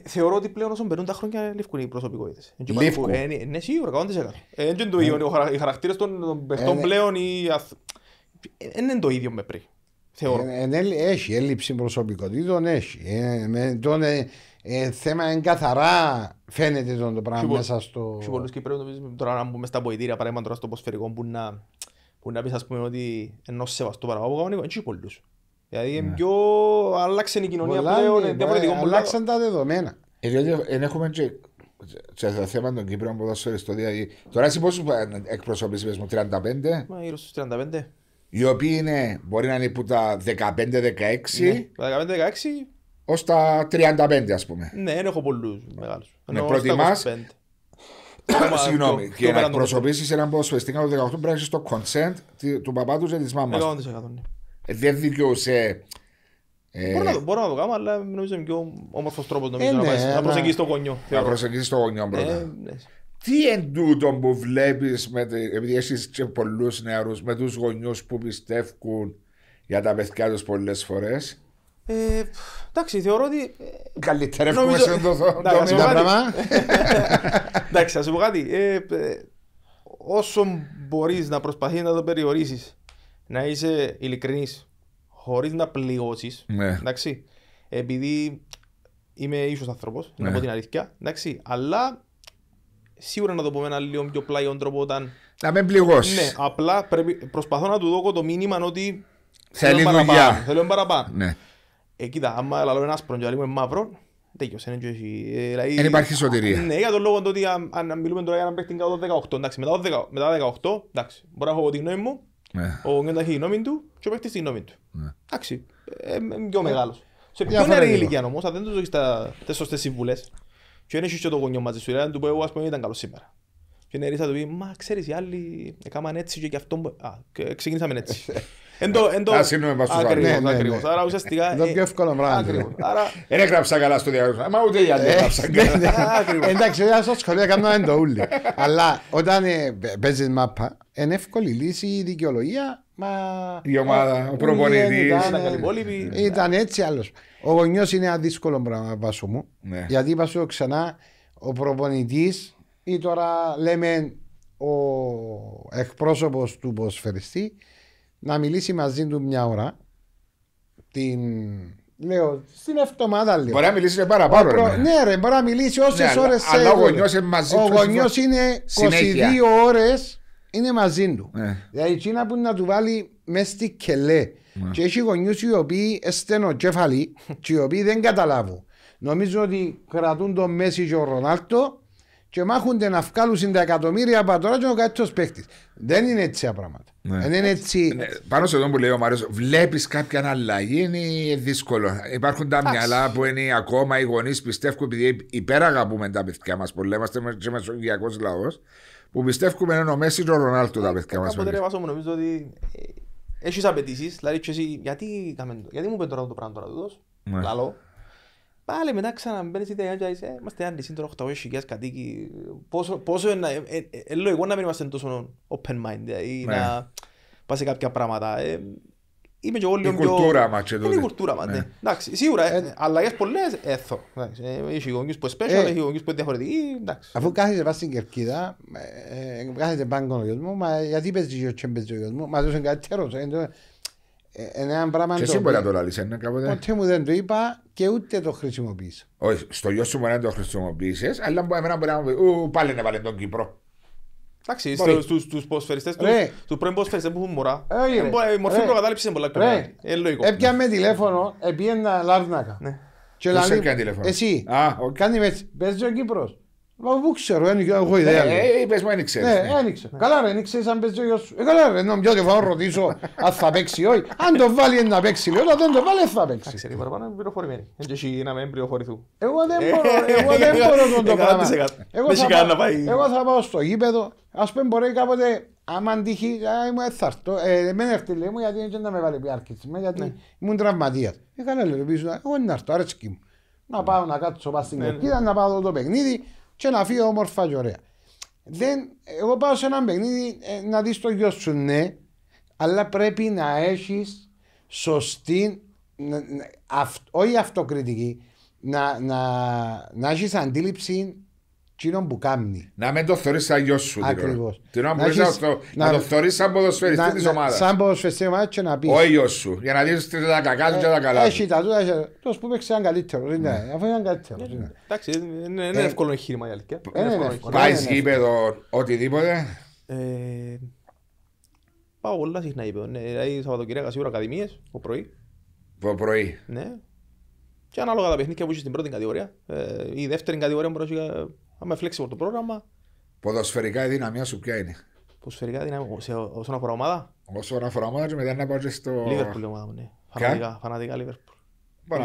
Θεωρώ ότι πλέον όσο περνούν τα χρόνια λήφκουν οι προσωπικότητες. Λήφκουν. Ναι, ναι σίγουρα, 100%. Είναι το ίδιο, οι χαρακτήρες των παιχτών ναι. πλέον... Δεν είναι το ίδιο με πριν. Θεωρώ. Ε, έχει έλλειψη προσωπικότητων, έχει. Ε, με, τον, ε, ε, θέμα είναι καθαρά φαίνεται τον το πράγμα μέσα στο... Σου πολλούς και πρέπει να τώρα να μπούμε στα ποητήρια παράδειγμα τώρα στο ποσφαιρικό που να, που να πεις ας πούμε ότι ενώ σεβαστό παραγωγό κανονικό, έτσι πολλούς. Δηλαδή είναι πιο... άλλαξε η κοινωνία πλέον, διαφορετικό Αλλάξαν ε, τα δεδομένα. Δηλαδή ε, δεν έχουμε και σε το θέμα των Κύπρων ποδοσφαιριστών, δηλαδή τώρα εσύ πόσους εκπροσωπείς, πες μου, 35? Μα γύρω στους 35 οι οποίοι είναι, μπορεί να είναι από τα 15-16 ναι, τα 15-16 ως τα 35, ας πούμε. Ναι, δεν έχω πολλούς μεγάλου. Ναι, προτιμά. Συγγνώμη, και να εκπροσωπήσεις έναν ποσοστό το 18 πρέπει να έχει το consent του παπά του και της μάμας. Ναι. Ε, δεν δικαιούσε. Ε, μπορώ, να μπορώ να το κάνω, αλλά νομίζω είναι πιο όμορφος τρόπος ε, να, ναι, προσεγγίσει το γονιό. Να προσεγγίσει το γονιό πρώτα. Τι εν τούτο που βλέπεις, επειδή έχεις και πολλούς νεαρούς, με τους γονιούς που πιστεύουν για τα παιδιά τους πολλές φορές. Ε, εντάξει, θεωρώ ότι. Ε, Καλύτερα εύχομαι σε αυτό το πράγμα. Εντάξει, θα σου πω κάτι. Ε, ε, όσο μπορείς να προσπαθείς να το περιορίσεις, να είσαι ειλικρινής, χωρίς να πληγώσεις. Ναι. Εντάξει. Επειδή είμαι ίσως άνθρωπος, να ναι. πω την αλήθεια. Εντάξει, αλλά σίγουρα να το πούμε ένα λίγο πιο πλάιον τρόπο όταν... Να με πληγώσεις. Ναι, απλά πρέπει, προσπαθώ να του δώσω το μήνυμα ότι θέλει δουλειά. Θέλω παραπάνω. Ναι. Ε, κοίτα, άμα λαλώ ένα άσπρο και λαλούμε μαύρο, τέλειος, είναι και ε, δηλαδή- δεν υπάρχει σωτηρία. Ναι, για τον λόγο ότι αν, μιλούμε τώρα για να παίχνει κάτω 18, εντάξει, μετά, 10, μετά 18, εντάξει, μπορώ να έχω τη γνώμη μου, ναι. ο Γκέντα έχει τη γνώμη του και ο παίχνει τη γνώμη του. Ναι. Εντάξει, ε, ε, πιο μεγάλος. Σε ε, είναι η ηλικία όμως, αν δεν τους δώσεις τις σωστές συμβουλές. Και δεν έχεις και το γονιό μαζί σου, δηλαδή του πω εγώ ας πούμε ήταν καλό σήμερα. Και η νερίς του πει, μα ξέρεις οι άλλοι έκαναν έτσι και γι' αυτό, α, ε, ξεκινήσαμε έτσι. Ακριβώς, ναι, ναι, ναι. το ε, πιο εύκολο πράγμα. Δεν καλά στο μα ούτε ε, Εντάξει, στο σχολείο Αλλά όταν ε, η δικαιολογία, ομάδα, ο Ήταν έτσι Ο είναι ένα δύσκολο Γιατί ο ή τώρα λέμε ο εκπρόσωπος του ποσφαιριστή να μιλήσει μαζί του μια ώρα. Την... Λέω, στην εβδομάδα λέω Μπορεί να μιλήσει παραπάνω. Προ... Ναι. ναι, ρε, μπορεί να μιλήσει όσες ναι, ώρε θέλει. Αλλά ο γονιός είναι μαζί του. Ο γονιό είναι 22 ώρες είναι μαζί του. Ναι. Δηλαδή, εκείνα που να του βάλει μέσα στη κελέ. Ναι. Και έχει γονιούς οι οποίοι κεφαλή και οι οποίοι δεν καταλάβουν. Νομίζω ότι κρατούν το Μέση και ο Ρονάλτο και μάχονται να βγάλουν τα εκατομμύρια από τώρα και ο κάτσο παίχτης. Δεν είναι έτσι τα πράγματα. Ναι. Δεν είναι έτσι. Ναι. Πάνω σε αυτό που λέει ο Μάριος, βλέπεις κάποια αλλαγή είναι δύσκολο. Υπάρχουν τα μυαλά που είναι ακόμα οι γονείς πιστεύουν, επειδή υπεραγαπούμε τα παιδιά μας λέμε είμαστε και μεσογειακός λαός, που πιστεύουμε ενώ ο Μέση και ο Ρονάλτο τα ε, παιδιά μας. Κάποτε ρε Βάσο μου νομίζω ότι ε, έχεις απαιτήσεις, δηλαδή γιατί, μου πέτρε το πράγμα τώρα Πάλι μετά ξαναμπαίνεις η ιδέα και είσαι, είμαστε ένα νησί τώρα 800.000 κατοίκοι. Πόσο, πόσο είναι, ε, ε, ε, λογικό να μην είμαστε τόσο open mind ε, ή ναι. να πας σε κάποια πράγματα. Ε, είμαι και όλοι πιο... Η κουλτούρα μας και τότε. Είναι η κουλτούρα μας, ναι. ναι. Εντάξει, σίγουρα, ε, ε αλλαγές πολλές έθω. Ε, έχει γονιούς που special, έχει γονιούς που διαφορετικοί, εντάξει. Αφού κάθεσαι πάνω στην Κερκίδα, κάθεσαι πάνω στον γιος μου, γιατί μα γιατί παίζει ο γιος μου, μας κάτι τέρος. Ε, ένα πράγμα και εσύ μπορεί να το λαλείς ένα ε, κάποτε. Ποτέ μου δεν το είπα και ούτε το χρησιμοποίησα. Όχι, στο γιο σου μπορεί να το χρησιμοποιήσεις, αλλά μπορεί να μπορεί να πει «Ου, πάλι να βάλει τον Κύπρο». Εντάξει, στους ποσφαιριστές, του πρώην ποσφαιριστές που έχουν μωρά, ε, η μορφή προκατάληψης είναι πολλά κομμάτια. Είναι Έπια με τηλέφωνο, έπιε ένα λάρνακα. Ναι. Ποιος έκανε τηλέφωνο. Εσύ, κάνει με έτσι, ο Κύπρος. Μα πού ξέρω, δεν έχω ιδέα. Ναι, ε, είπες μου, δεν ξέρω. Ναι, δεν ναι. ξέρω. Καλά ρε, δεν ξέρεις αν παίζει ο γιος. Ε, καλά ρε, νόμιζω ότι θα ρωτήσω αν θα παίξει όχι. Αν το βάλει ένα παίξει, λέω, δεν το βάλει θα παίξει. Ξέρει, μπορεί να είναι πληροφορημένη. Δεν έχει να μην πληροφορηθού. Εγώ δεν μπορώ, εγώ δεν ε, μπορώ το πράγμα. Ε, εγώ θα πάω στο γήπεδο, ας πούμε μπορεί κάποτε Άμα αντυχεί, τύχει, ήμουν εθαρτό. Ε, εμένα έρθει λέει μου γιατί δεν με βάλει πια πιάρκη. Γιατί ναι. ήμουν τραυματίας. Ε, καλά λέω, εγώ είναι αρτό, αρέσκει μου. Να πάω να κάτσω πάνω στην κερκίδα, να πάω το παιχνίδι, και να φύγει όμορφα και ωραία. Δεν, εγώ πάω σε ένα παιχνίδι ε, να δεις το γιο σου, ναι, αλλά πρέπει να έχεις σωστή, αυ, όχι αυτοκριτική, να, να, να έχεις αντίληψη Τινόν που κάνει. Να με το θεωρείς σαν γιος σου. Ακριβώ. Την ώρα που να, το θεωρείς σαν ποδοσφαιριστή τη ομάδας. Σαν ποδοσφαιριστή ομάδας και να πεις. Όχι γιος σου. Για να δεις τα κακά του και τα ε, καλά. Έχει τα τούτα. Το που παίξει έναν καλύτερο. Ναι. Αφού είναι καλύτερο. Εντάξει, είναι ε, εύκολο εγχείρημα η αλήθεια. Ε, ναι, ναι, Πάει γήπεδο οτιδήποτε. Πάω πολλά συχνά γήπεδο. Δηλαδή Σαββατοκυριακά σίγουρα ακαδημίες το πρωί. Το πρωί. Ναι. Και ανάλογα τα παιχνίδια που είσαι στην πρώτη κατηγορία. Η δεύτερη κατηγορία μπορείς να Άμα flexible το πρόγραμμα. Ποδοσφαιρικά η δυναμία σου ποια είναι. Ποδοσφαιρικά η δυναμία σε, όσον αφορά ομάδα. Όσον αφορά ομάδα και μετά να πάω και στο... Λίβερπουλ ομάδα μου, ναι. Φανατικά, φανατικά Λίβερπουλ. Την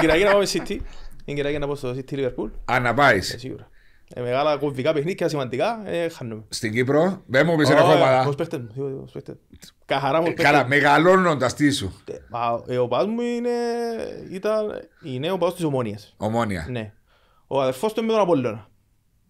κυραγή να πάμε City. Την κυραγή να πάω στο City Λίβερπουλ. Αν να πάεις. Ε, σίγουρα. Ε, μεγάλα κομβικά παιχνίδια, σημαντικά, ε, χάνουμε. Στην Κύπρο, δεν μου πεις ένα ε, κόμματα. Πώς παίχτες μου, Καχαρά μου ε, Καλά, μεγαλώνοντας τι σου. Ο πας μου είναι, ήταν η ο πας της Ομόνιας. Ομόνια. Ναι. Ο αδερφός του είναι με τον Απόλλωνα.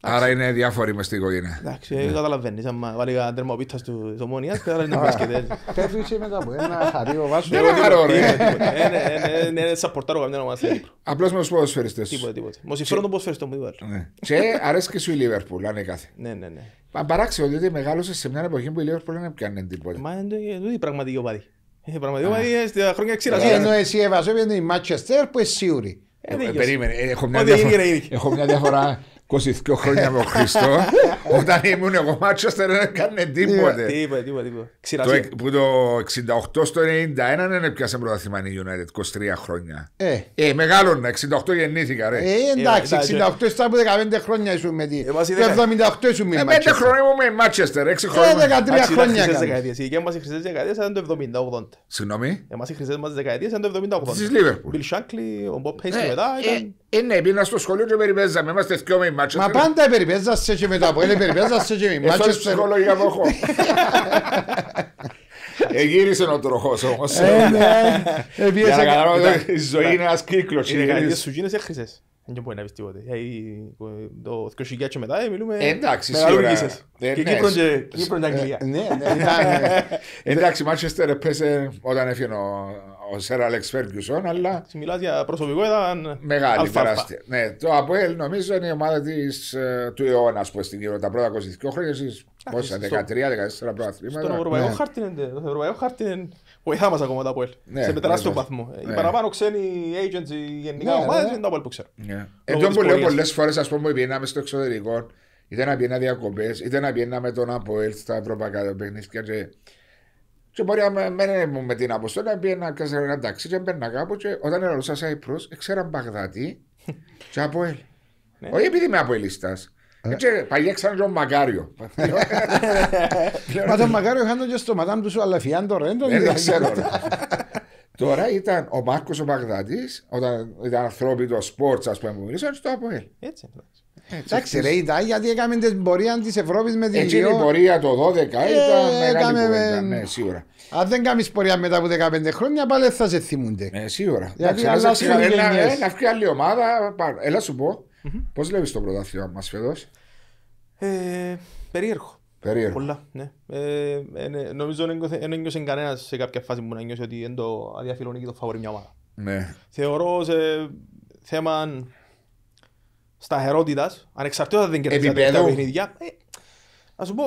Άρα είναι διάφοροι μες στην οικογένεια. Εντάξει, ναι. καταλαβαίνεις, άμα βάλει κανένα τερμοπίτας του Ισομονίας, θα είναι μπάσκετ έτσι. Πέφτει και μετά από ένα χαρί ο Βάσος. Δεν είναι χαρό, ρε. Είναι σαπορτάρο καμιά ομάδα στην Κύπρο. Απλώς με τους ποδοσφαιριστές. Τίποτε, τίποτε. Μου συμφέρον τον ποδοσφαιριστό μου, τίποτε. Ναι. Και αρέσει και σου η Λίβερπουλ, αν είναι κάθε. Ναι, ναι, ναι. Παράξενο, διότι μεγάλωσε σε μια εποχή που η Λίβερπουλ δεν έπιανε τίποτα. Μα είναι η πραγματική οπαδή. Η στα χρόνια ε, ξηρασίας. Ενώ εσύ έβαζε η Μάτσεστερ που είναι σίγουρη. Ε, περίμενε. Ε, έχω μια διαφορά. 22 χρόνια με τον Χριστό. Όταν ήμουν εγώ μάτσο δεν έκανε τίποτε. Τίποτε, τίποτε. Το, που το 68 στο 91 δεν έπιασε πρωταθλήμα η United 23 χρόνια. Ε, ε μεγάλο 68 γεννήθηκα, ρε. Ε, ε εντάξει, 68 ήταν από 15 χρόνια ήσουν με τη. 78 ε, ήσουν με ε, τη. 5 χρόνια ήμουν με Μάτσεστερ, 6 χρόνια. 13 χρόνια. Οι δικέ μα οι χρυσές δεκαετίες ήταν το 70-80. Συγγνώμη. Εμά οι χρυσές μας δεκαετίες ήταν το 70-80. Τη Λίβερπουλ. Μπιλ Σάνκλι, ο Μπομπ ναι, μετά. Είναι, πήγαινα στο σχολείο και περιπέζαμε. Είμαστε δυο με μάτσες. Μα πάντα περιπέζασαι και μετά από έλε περιπέζασαι και με μάτσες. Εσάς ψυχολογία που έχω. Εγύρισε ο τροχός όμως. Ε, ναι. ε, Για να καταλάβω η ζωή είναι ένας κύκλος. Οι γαλλικές σου γίνεσαι χρυσές. Δεν μπορεί να πεις τίποτε. Ε, το 2000 και μετά μιλούμε Εντάξει, σίγουρα. Και Κύπρο και Αγγλία. Ναι, ναι. Εντάξει, Μάτσεστερ έπαιζε όταν έφυγε ο ο Σερ Αλεξ Φέργκιουσον, αλλά. Μιλάς για προσωπικό, ήταν. Μεγάλη, αλφα, τεράστια. Αλφα. Ναι, το ΑΠΟΕΛ νομίζω είναι η ομάδα της, ε, του αιώνα που στην Κύπρο τα πρώτα 22 χρόνια. Πόσα, 13-14 πρώτα πρωταθλήματα. Στον ευρωπαϊκό ναι. χάρτη είναι. Στον ευρωπαϊκό χάρτη είναι. Βοηθά μας ακόμα τα ΑΠΟΕΛ. Ναι, σε τεράστιο ναι, βαθμό. Ναι. Οι παραπάνω ξένοι agents, οι γενικά ναι, ομάδες ναι. είναι τα ΑΠΟΕΛ που ξέρω. Ναι. Εδώ που λέω πολλές φορές, ας πούμε, πηγαίναμε στο εξωτερικό, είτε να πηγαίναμε διακοπές, είτε να πηγαίναμε τον ΑΠΟΕΛ στα ευρωπαϊκά παιχνίδια. Και μπορεί να με, με την αποστολή να πει σε ένα ταξί και μπαίνα κάπου και όταν έρωσα Σαϊπρός έξερα Μπαγδάτη και από ελ. Ναι. Όχι επειδή είμαι από ε. έτσι Παλιά ξανά τον Μακάριο. Μα τον Μακάριο είχαν τον και στο του Σουαλαφιάν το τώρα. Ναι, δεν ξέρω. Ναι. Τώρα ήταν ο Μάρκος ο Μπαγδάτης, όταν ήταν ανθρώπινο σπορτ, ας πούμε, που το στο Αποέλ. Έτσι, εντάξει. Εντάξει, ρε, η γιατί έκαμε την πορεία της Ευρώπης με την Ελλάδα. η πορεία το 12 ε, ήταν Ναι, σίγουρα. Αν δεν κάνεις πορεία μετά από 15 χρόνια, πάλι θα σε θυμούνται. Ναι, σίγουρα. Γιατί αλλάζει Ένα άλλη ομάδα. Έλα σου πω. Πώς βλέπεις το πρωτάθλημα μας φέτος. Ε, περίεργο. Περίεργο. Πολλά, ναι. Ε, ε νομίζω δεν ένιωσε κανένας σε κάποια φάση που να νιώσει ότι είναι το αδιαφιλονίκη το φαβορή μια ομάδα. Ναι. Θεωρώ σε θέμα σταθερότητας, ανεξαρτήτως αν δεν κερδίζατε τα παιχνίδια, ε, να σου πω,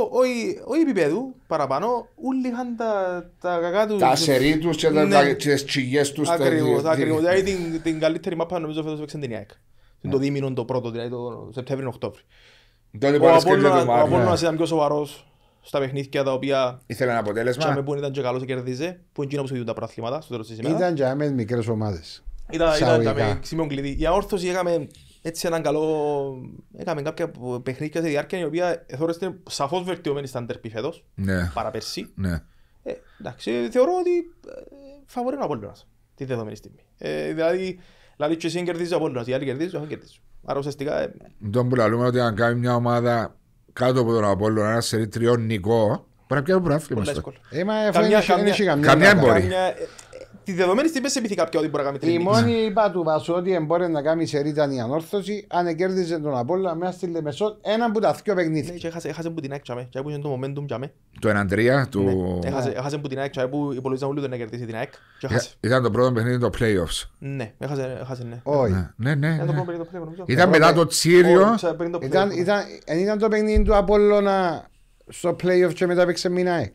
όχι επίπεδου, παραπάνω, όλοι είχαν τα, τα κακά τους. Τα σερή τους και τα, ναι. τις τσιγιές τους. Ακριβώς, τα, Δηλαδή την, την καλύτερη μάπα νομίζω φέτος παίξαν την ΙΑΕΚ. Yeah. Το ναι. δίμηνο το πρώτο, δηλαδή το Σεπτέμβριο-Οκτώβριο. Ο Απόλλωνας ναι. ήταν πιο σοβαρός στα παιχνίδια τα οποία Ήθελε ένα αποτέλεσμα. Και που ήταν και καλός και κερδίζε, που είναι εκείνο που σου τα πράθληματα στο τέλος της ημέρας. Ήταν και άμες μικρές ομάδες. Ήταν, ήταν, ήταν, ήταν, ήταν, ήταν, ήταν, ήταν, έτσι έναν καλό... Έκαμε κάποια παιχνίδια σε διάρκεια η οποία θεωρώ σαφώς βελτιωμένη στα αντερπή φέτος, ναι. Ναι. Ε, εντάξει, θεωρώ ότι ε, φαβορεί ο Απόλλωνας τη δεδομένη στιγμή. Ε, δηλαδή, δηλαδή και εσύ κερδίζεις ο Απόλλωνας, οι άλλοι κερδίζουν, εγώ κερδίζω. Άρα ουσιαστικά... Τον ε, που λαλούμε ότι αν κάνει μια ομάδα κάτω από τον Απόλλωνα, ένας σερή τριών νικό, Πρέπει να ε, Καμιά τη δεδομένη στιγμή σε ποιο ότι μπορεί να κάνει την Η μόνη είπα του Βασού ότι μπορεί να κάνει σε ήταν η ανόρθωση αν κέρδιζε τον Απόλλα μέσα στη Λεμεσό ένα που τα δυο παιχνίδια. Ναι, ναι, έχασε, έχασε που την έκτσαμε και έπουσε το momentum για μέ. Το έναν τρία του... έχασε, έχασε που την έκτσαμε που υπολογίζαν όλοι τον να κερδίσει την ΑΕΚ Ήταν το πρώτο παιχνίδι το playoffs. Ναι, έχασε, έχασε ναι. Όχι. Ναι, ναι, ναι Ήταν ναι. μετά το Τσίριο. Ήταν το παιχνίδι του Απόλλωνα στο playoff και μετά παίξε μήνα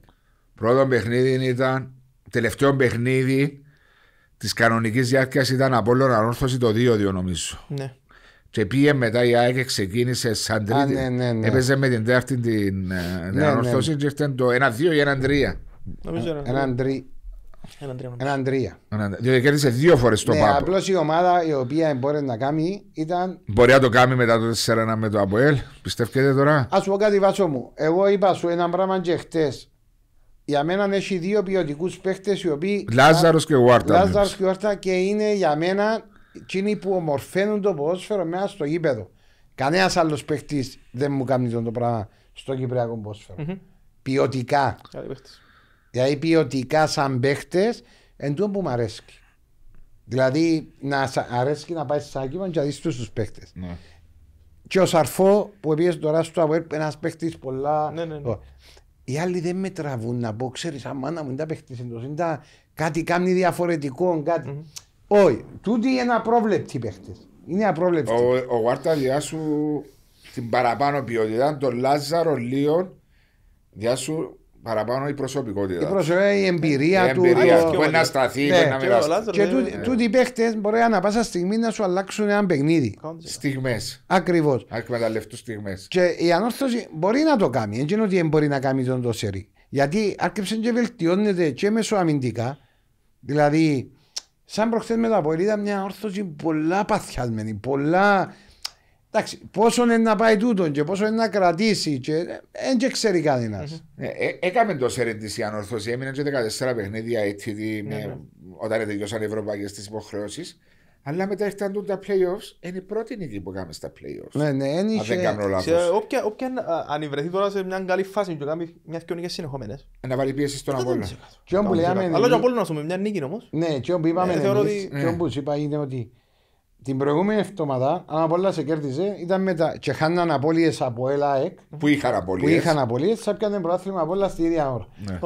Πρώτο παιχνίδι ήταν τελευταίο παιχνίδι της κανονικής διάρκειας ήταν Απόλλων Ανόρθωση το 2-2 νομίζω. Ναι. Και πήγε μετά η ΑΕΚ και ξεκίνησε σαν τρίτη. Α, ναι, ναι, ναι, Έπαιζε με την τέταρτη την, ε, την ναι, ναι, Ανόρθωση και ήρθε το 1-2 ή 1-3. Νομίζω ένα τρία. Έναν τρία. Διότι δηλαδή κέρδισε δύο φορέ το πάπο. Απλώ η 1 3 νομιζω ενα Έναν εναν τρια διοτι κερδισε δυο φορε το παπο απλω η οποία μπορεί να κάνει ήταν. Μπορεί να το κάνει μετά το 4-1 με το Αποέλ. Πιστεύετε τώρα. Ας σου πω κάτι, Βάσο μου. Εγώ είπα σου ένα πράγμα και χτες για μένα έχει δύο ποιοτικούς παίχτες οι οποίοι. Λάζαρος και Γουάρτα. Λάζαρο και Γουάρτα και είναι για μένα εκείνοι που ομορφαίνουν το ποδόσφαιρο μέσα στο γήπεδο. Κανένας άλλος παίχτης δεν μου κάνει το πράγμα στο κυπριακό ποδόσφαιρο. Mm-hmm. Ποιοτικά. Δηλαδή ποιοτικά σαν παίχτες εν που μου αρέσει. Δηλαδή να αρέσει να πάει σε άκυμα και να δεις τους παίχτες. Ναι. Και ο Σαρφό που πήγε τώρα στο Αβέρπ, ένας παίχτης πολλά. Ναι, ναι, ναι. Οι άλλοι δεν με τραβούν να πω, ξέρεις, αμάνα μου, τα είναι εντο εντό, κάτι κάνει διαφορετικό, κάτι. Mm-hmm. Όχι, τούτοι είναι απρόβλεπτοι παίχτες. Είναι απρόβλεπτοι. Ο, ο Γουάρτα διάσου την παραπάνω ποιότητα, τον Λάζαρο Λίον, διάσου παραπάνω η προσωπικότητα. Η προσωπικότητα, ε, η ε, εμπειρία, η του. Η εμπειρία του, μπορεί να σταθεί, μπορεί ναι. να μοιραστεί. Και τούτοι οι παίχτε μπορεί ανά πάσα στιγμή να σου αλλάξουν ένα παιχνίδι. Στιγμές. Ακριβώς. Να εκμεταλλευτούν στιγμές. Και η ανόρθωση μπορεί να το κάνει. Δεν είναι ότι δεν μπορεί να κάνει τον Τόσερι. Γιατί άρχισε και βελτιώνεται και μεσοαμυντικά. Δηλαδή, σαν προχθές με τα πολίτα, ήταν μια όρθωση πολλά παθιασμένη, πολλά Εντάξει, πόσο είναι να πάει τούτον και πόσο είναι να κρατήσει και δεν και ξέρει κανένας. Ε, ε, έκαμε το σερεντισή ανορθώση, έμεινε και 14 παιχνίδια mm-hmm. όταν τελειώσαν οι ευρωπαϊκέ τις υποχρεώσεις. Αλλά μετά ήρθαν τούτο τα playoffs, είναι η πρώτη νίκη που κάνουμε στα playoffs. Ναι, ναι, αν δεν κάνω Όποια, όποια αν βρεθεί τώρα σε μια καλή φάση και κάνει μια και νίκες συνεχόμενες. Ε, να βάλει πίεση στον αγώνα. Αλλά και ο Απόλλωνας με μια νίκη όμως. Ναι, και όπου είπαμε και όπου είπα είναι ότι την προηγούμενη εβδομάδα, αν απ' όλα σε κέρδιζε, ήταν με τα... και χάναν απώλειες από ΕΛΑΕΚ. Που είχαν απώλειες. Που είχαν απόλυε, θα πιάνε πρωτάθλημα στη ίδια ώρα. Ναι.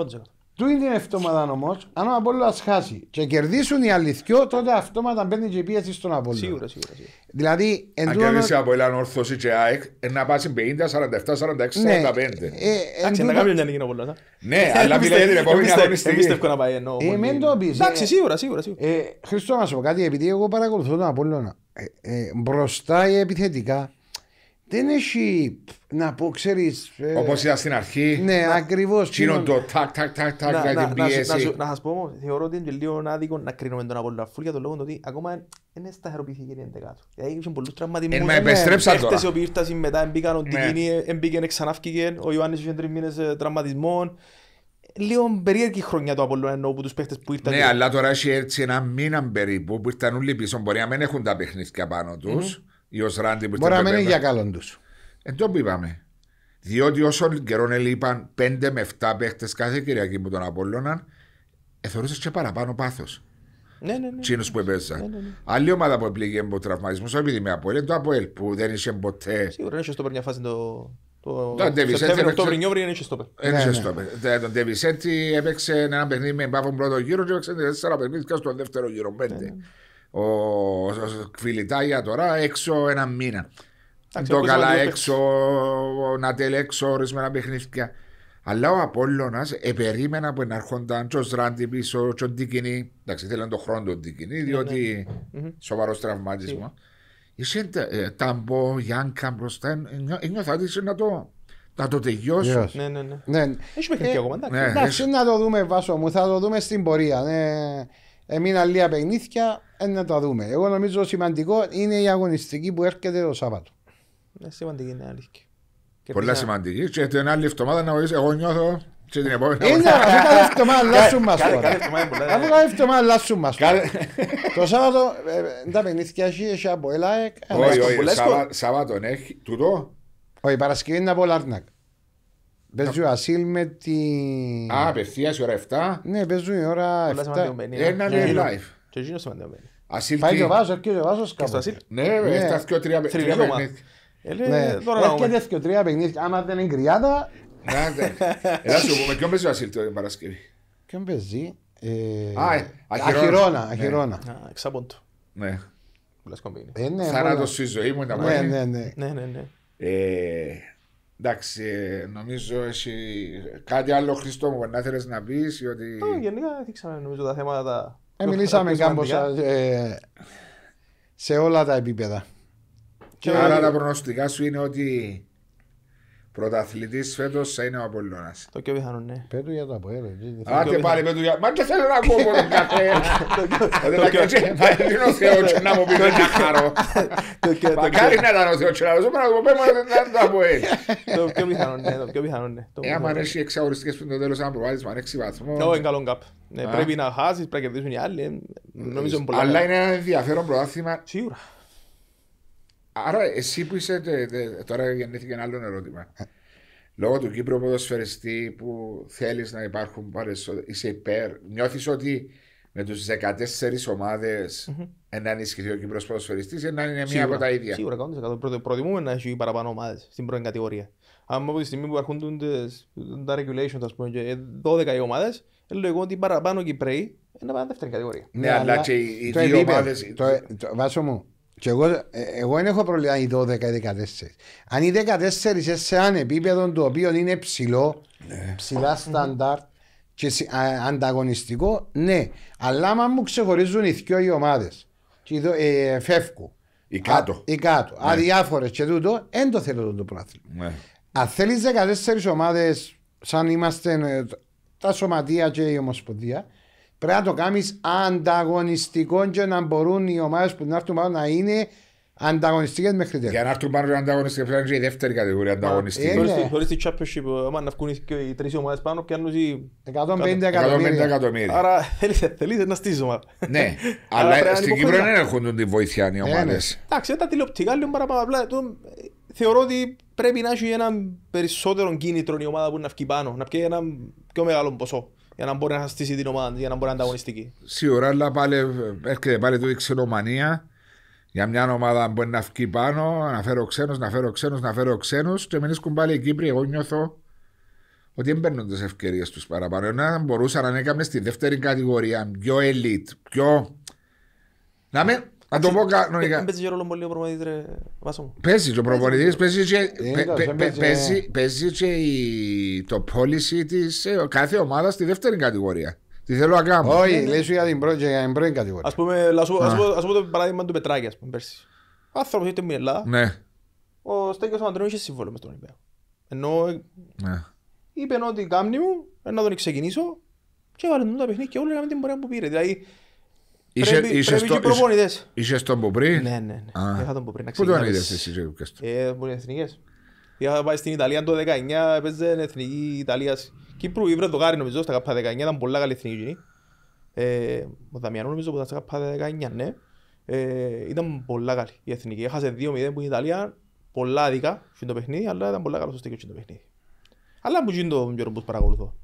Του είναι αυτόματα όμω, αν ο Απόλυτο χάσει και κερδίσουν οι αλήθειε, τότε αυτόματα παίρνει και η πίεση στον Απόλυτο. Σίγουρα, σίγουρα. σίγουρα. Δηλαδή, αν Αν κερδίσει από έναν ή και ΑΕΚ, ε, να πας 50, 47, 46, 45. Εντάξει, να κάνει μια νίκη Απόλυτο. Ναι, αλλά μιλάει την επόμενη αγωνιστική. Δεν πιστεύω να πάει ενώ. Ε, μην το πεις. Εντάξει, ε. σίγουρα, σίγουρα. Ε, Χριστό να σου πω κάτι, επειδή εγώ παρακολουθώ τον Απόλυτο μπροστά επιθετικά δεν έχει να πω, ξέρεις. Ε, Όπως είδα στην αρχή. Ναι, ακριβώ. Τσίνο το τάκ, τάκ, τάκ, τάκ, για την πίεση. Να σας πω, θεωρώ ότι είναι λίγο άδικο να κρίνουμε τον Απόλυτο Απολαφούρ για τον λόγο ότι ακόμα δεν είναι σταθεροποιήθηκε η εντεκάτου. Δηλαδή είχε πολλούς τραυματισμούς. Ε, ναι, Μα επέστρεψαν ναι, τώρα. οι ο ήρθαν μετά, μπήκαν ναι. ο Τικίνη, μπήκαν, ξαναύκηκαν. Ο Ιωάννης είχε τρεις μήνες ε, τραυματισμών. Λίγο περίεργη χρονιά το Απόλυτο εννοώ που τους παίχτες που ήρθαν. Ναι, αλλά τώρα έχει έτσι ένα μήνα περίπου που ήρθαν όλοι πίσω. Μπορεί να μην έχουν τα παιχνίδια πάνω τους. Mm-hmm ή ως ράντι που Μπορεί να μην είναι για καλό του. Εν τω που είπαμε. Διότι όσο καιρό έλειπαν 5 με 7 παίχτες κάθε Κυριακή που τον Απολώνα, εθωρούσε και παραπάνω πάθος. Ναι, ναι, ναι. Τσίνο που επέζα. Ναι, ναι, ναι. Άλλη ομάδα που επλήγει με τραυματισμό, όχι επειδή με Απολ, το Αποέλ που δεν είσαι ποτέ. Σίγουρα είναι στο μια φάση το. Το Σεπτέμβριο-Οκτώβριο-Νιόβριο είναι στόπερ. Είναι ναι. στόπερ. Ναι, τον Τεβισέτη έπαιξε ένα παιχνίδι με μπάφο πρώτο γύρο και έπαιξε τέσσερα παιχνίδια στο δεύτερο γύρο. Πέντε. Ναι, ο, ο, ο τώρα έξω ένα μήνα. Το καλά έξω, να τελέξω ορισμένα παιχνίδια. Αλλά ο Απόλλωνας επερίμενα που εναρχόνταν ο Σράντι πίσω, ο Ντίκινη. Εντάξει, θέλανε τον χρόνο τον Ντίκινη, ναι, διότι ναι, ναι. σοβαρό τραυματισμός. Είσαι ε, ταμπό, Γιάνκα μπροστά, ε, νιώθω ότι είσαι να το. Να το Ναι, ναι, ναι. Έχει παιχνίδι ε, ακόμα. Εντάξει, να το δούμε βάσο μου, θα το δούμε στην πορεία. Έμεινα λίγα παιχνίδια, ε, να τα δούμε. Εγώ νομίζω σημαντικό είναι η αγωνιστική που έρχεται το Σάββατο. Είναι σημαντική, είναι αλήθεια. Πολλά σημαντική. Και την άλλη εβδομάδα να βοηθήσει. Εγώ νιώθω και την επόμενη. Είναι κάθε εβδομάδα λάσου ε. μας τώρα. Κάθε εβδομάδα λάσου μας τώρα. Το Σάββατο ε, τα εσύ, εσύ, από ΕΛΑΕΚ. Όχι, όχι. Σάββατο έχει. Τούτο. Όχι, Παρασκευή είναι από Λάρνακ. Παίζει ο Ασίλ με την. Α, απευθείας η ώρα 7. Ναι, παίζουν η ώρα 7. Ένα ναι. live. Και εκείνος σημαντικό. Πάει και ο Βάζος, και ο Βάζος κάπου. Ναι, έφτασε ναι. και ο τρία παιχνίδια. Ε, έρχεται και ο τρία παιχνίδια. Άμα δεν είναι κρυάτα... Ναι. Ελά, σου πούμε, ποιον παίζει ο Ασίλ την Παρασκευή. Ποιον παίζει... Ε, ε, Αχυρώνα. Αχυρώνα. Εξαπόντο. Ναι. Θάνατος στη ζωή μου. Ναι, ναι, ναι. ναι εντάξει, νομίζω εσύ κάτι άλλο Χριστό μου να θέλεις να πεις ότι... Γενικά δείξαμε νομίζω τα θέματα ε, μιλήσαμε κάμποσα ε, σε όλα τα επίπεδα. Και... Άρα τα προνοστικά σου είναι ότι Πρωταθλητής φέτος είναι ο Απολυνόνα. Το πιο πιθανό, ναι. Πέτου για το Αποέλ. Άντε πάλι πέτου για. Μα δεν θέλω να ακούω είναι ο Θεός να μου πει να ο να μου πει δεν το ε. Το πιο πιθανό, ναι. Το πιο πιθανό, ναι. Εάν αρέσει που πει… το τέλος, προβάλλεις με βαθμό. Ναι, πρέπει να χάσεις, πρέπει να κερδίσουν ε. Ε, ένα Άρα, εσύ που είσαι. Τώρα γεννήθηκε ένα άλλο ερώτημα. Λόγω του Κύπρου ποδοσφαιριστή που θέλεις να υπάρχουν περισσότερο, είσαι υπέρ. Νιώθεις ότι με τους 14 ομάδε mm-hmm. να ενισχυθεί ο Κύπρος ποδοσφαιριστής ή να είναι μία από τα ίδια. Σίγουρα, Προτιμούμε να έχει παραπάνω ομάδες στην πρώτη κατηγορία. Αν από τη στιγμή που υπάρχουν τα regulations, ας πούμε, και 12 ομάδε, λέγω ότι παραπάνω Κυπρέοι είναι πάνω δεύτερη κατηγορία. Ναι, ναι αλλά και οι δύο ομάδε. Βάσο μου, και εγώ, ε, εγώ δεν έχω πρόβλημα οι 12 ή 14. Αν οι 14 είσαι σε ένα επίπεδο το οποίο είναι ψηλό, ναι. ψηλά στάνταρτ και ανταγωνιστικό, ναι. Αλλά άμα μου ξεχωρίζουν οι δυο οι ομάδες, ε, φεύγουν. Ή κάτω. Ή κάτω. Ναι. Αδιάφορες και τούτο, δεν το θέλω το πράθυλο. Ναι. Αν θέλεις 14 ομάδες, σαν είμαστε ε, τα σωματεία και η ομοσπονδία, Πρέπει να το κάνεις ανταγωνιστικό και να μπορούν οι ομάδες που να έρθουν πάνω να είναι ανταγωνιστικές μέχρι τέτοια. Για να έρθουν πάνω ανταγωνιστικές πρέπει να είναι η δεύτερη κατηγορία ανταγωνιστική. Χωρί ε, ναι. τη Championship, άμα να βγουν οι τρεις ομάδες πάνω, πιάνουν 150 εκατομμύρια. Άρα θέλεις ναι, να στήσει ομάδα. Ναι, αλλά στην Κύπρο δεν έχουν τη βοήθεια οι ε, ναι. ομάδες. Εντάξει, τα τηλεοπτικά λίγο παραπάνω. Απλά θεωρώ ότι πρέπει να έχει έναν περισσότερο κίνητρο η ομάδα που να βγει πάνω, να πιει ένα πιο μεγάλο ποσό για να μπορεί να στήσει την ομάδα, για να μπορεί να ανταγωνιστική. Σίγουρα, αλλά πάλι έρχεται πάλι η ξενομανία για μια ομάδα που μπορεί να βγει πάνω, να φέρω ξένους, να φέρω ξένους, να φέρω ξένους και μείνουν πάλι οι Κύπροι. Εγώ νιώθω ότι δεν παίρνουν τις ευκαιρίες τους παραπάνω. Ένα μπορούσα να έκαμε στη δεύτερη κατηγορία, πιο elite, πιο. Να να το πω κανονικά. Παίζει ρόλο πολύ ο προπονητής ρε Βάσο Παίζει ο προπονητής, παίζει και το πώληση της ε, κάθε ομάδα στη δεύτερη κατηγορία. Τι θέλω να κάνω. Όχι, λέει για την πρώτη για την πρώτη κατηγορία. Ας πούμε, ας πούμε το παράδειγμα του Πετράκη, ας πούμε, πέρσι. Ο άνθρωπος είχε στην Ελλάδα. Ναι. Ο Στέκιος Αντρών είχε σύμβολο μες τον Ολυμπιακό. Ενώ ναι. είπε ότι κάμνη μου, να τον ξεκινήσω και βάλε τον τα παιχνίδι και όλοι έκαμε την πορεία που πήρε. Δηλαδή, Είσαι, είσαι, στον Ποπρί. Ναι, ναι, ναι. Είχα τον Ποπρί να Πού τον είδες εσύ και ποιες του. Ε, μπορεί εθνικές. Είχα πάει στην Ιταλία το 19, έπαιζε εθνική Ιταλίας. Κύπρου ήβρε το Γάρι νομίζω στα κάπα 19, ήταν πολλά καλή εθνική κοινή. Ε, ο Δαμιανού νομίζω που ήταν στα κάπα 19, ναι. Ε, ήταν πολλά καλή η εθνική. Έχασε 2-0 που είναι η Ιταλία, πολλά δικά στο παιχνίδι, αλλά ήταν πολλά καλός στο στήκιο στο παιχνίδι. Αλλά μου γίνει το πιο που παρακολουθώ.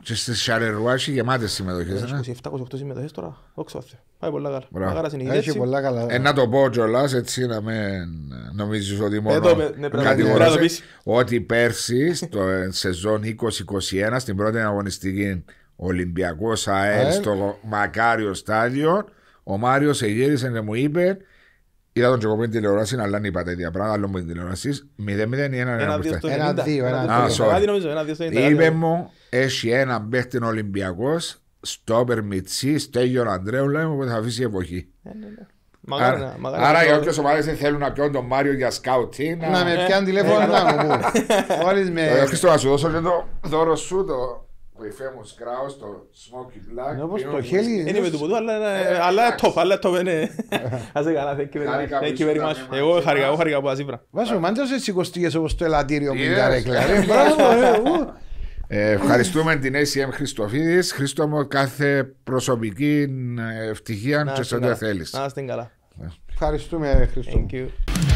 Και στις σαρερουας ειχε είχε γεμάτες συμμετοχές. 27-28 ε, ναι. συμμετοχές τώρα. Όχι, τω Πάει πολλά καλά. Έχει πολλά καλά. Ε, να το πω έτσι να ε, με ότι ναι, μόνο. ότι πέρσι στο σεζόν 2021 στην πρώτη αγωνιστική Ολυμπιακός ΑΕΛ ε. στο Μακάριο Στάδιο ο Μάριος εγύρισε και μου είπε. Είδα τον την τηλεοράση, αλλά δεν είπα τέτοια η έχει ένα παίχτη Ολυμπιακό, στόπερ Μιτσί, στέλιο Αντρέου, λέμε ότι θα αφήσει η εποχή. Μαγάρα, ναι, ναι, ναι. μαγάρα. Άρα για όποιο ομάδες δεν θέλουν να πιάνουν τον Μάριο για σκάουτι. Να, να με πιάνουν τηλέφωνο ε, να μου πούν. Ε, ε, με. Χρήστο, να σου δώσω και το δώρο σου το. Το Ιφέμος Κράος, το Smoky Black Όπω το χέλι Είναι με το πουδού, αλλά το αλλά το είναι Ας είναι καλά, δεν κυβερνάει. Εγώ χαρικά, εγώ χαρικά που τα Βάζω, Βάζω, μάντζασες σηκωστίες όπως το ελαττήριο με τα ρέκλα Μπράβο, ε, ευχαριστούμε την ACM Χριστοφίδης. Χρήστο μου, κάθε προσωπική ε, ευτυχία και σε ό,τι θέλεις. Να είστε καλά. Ε. Ευχαριστούμε, Χρήστο.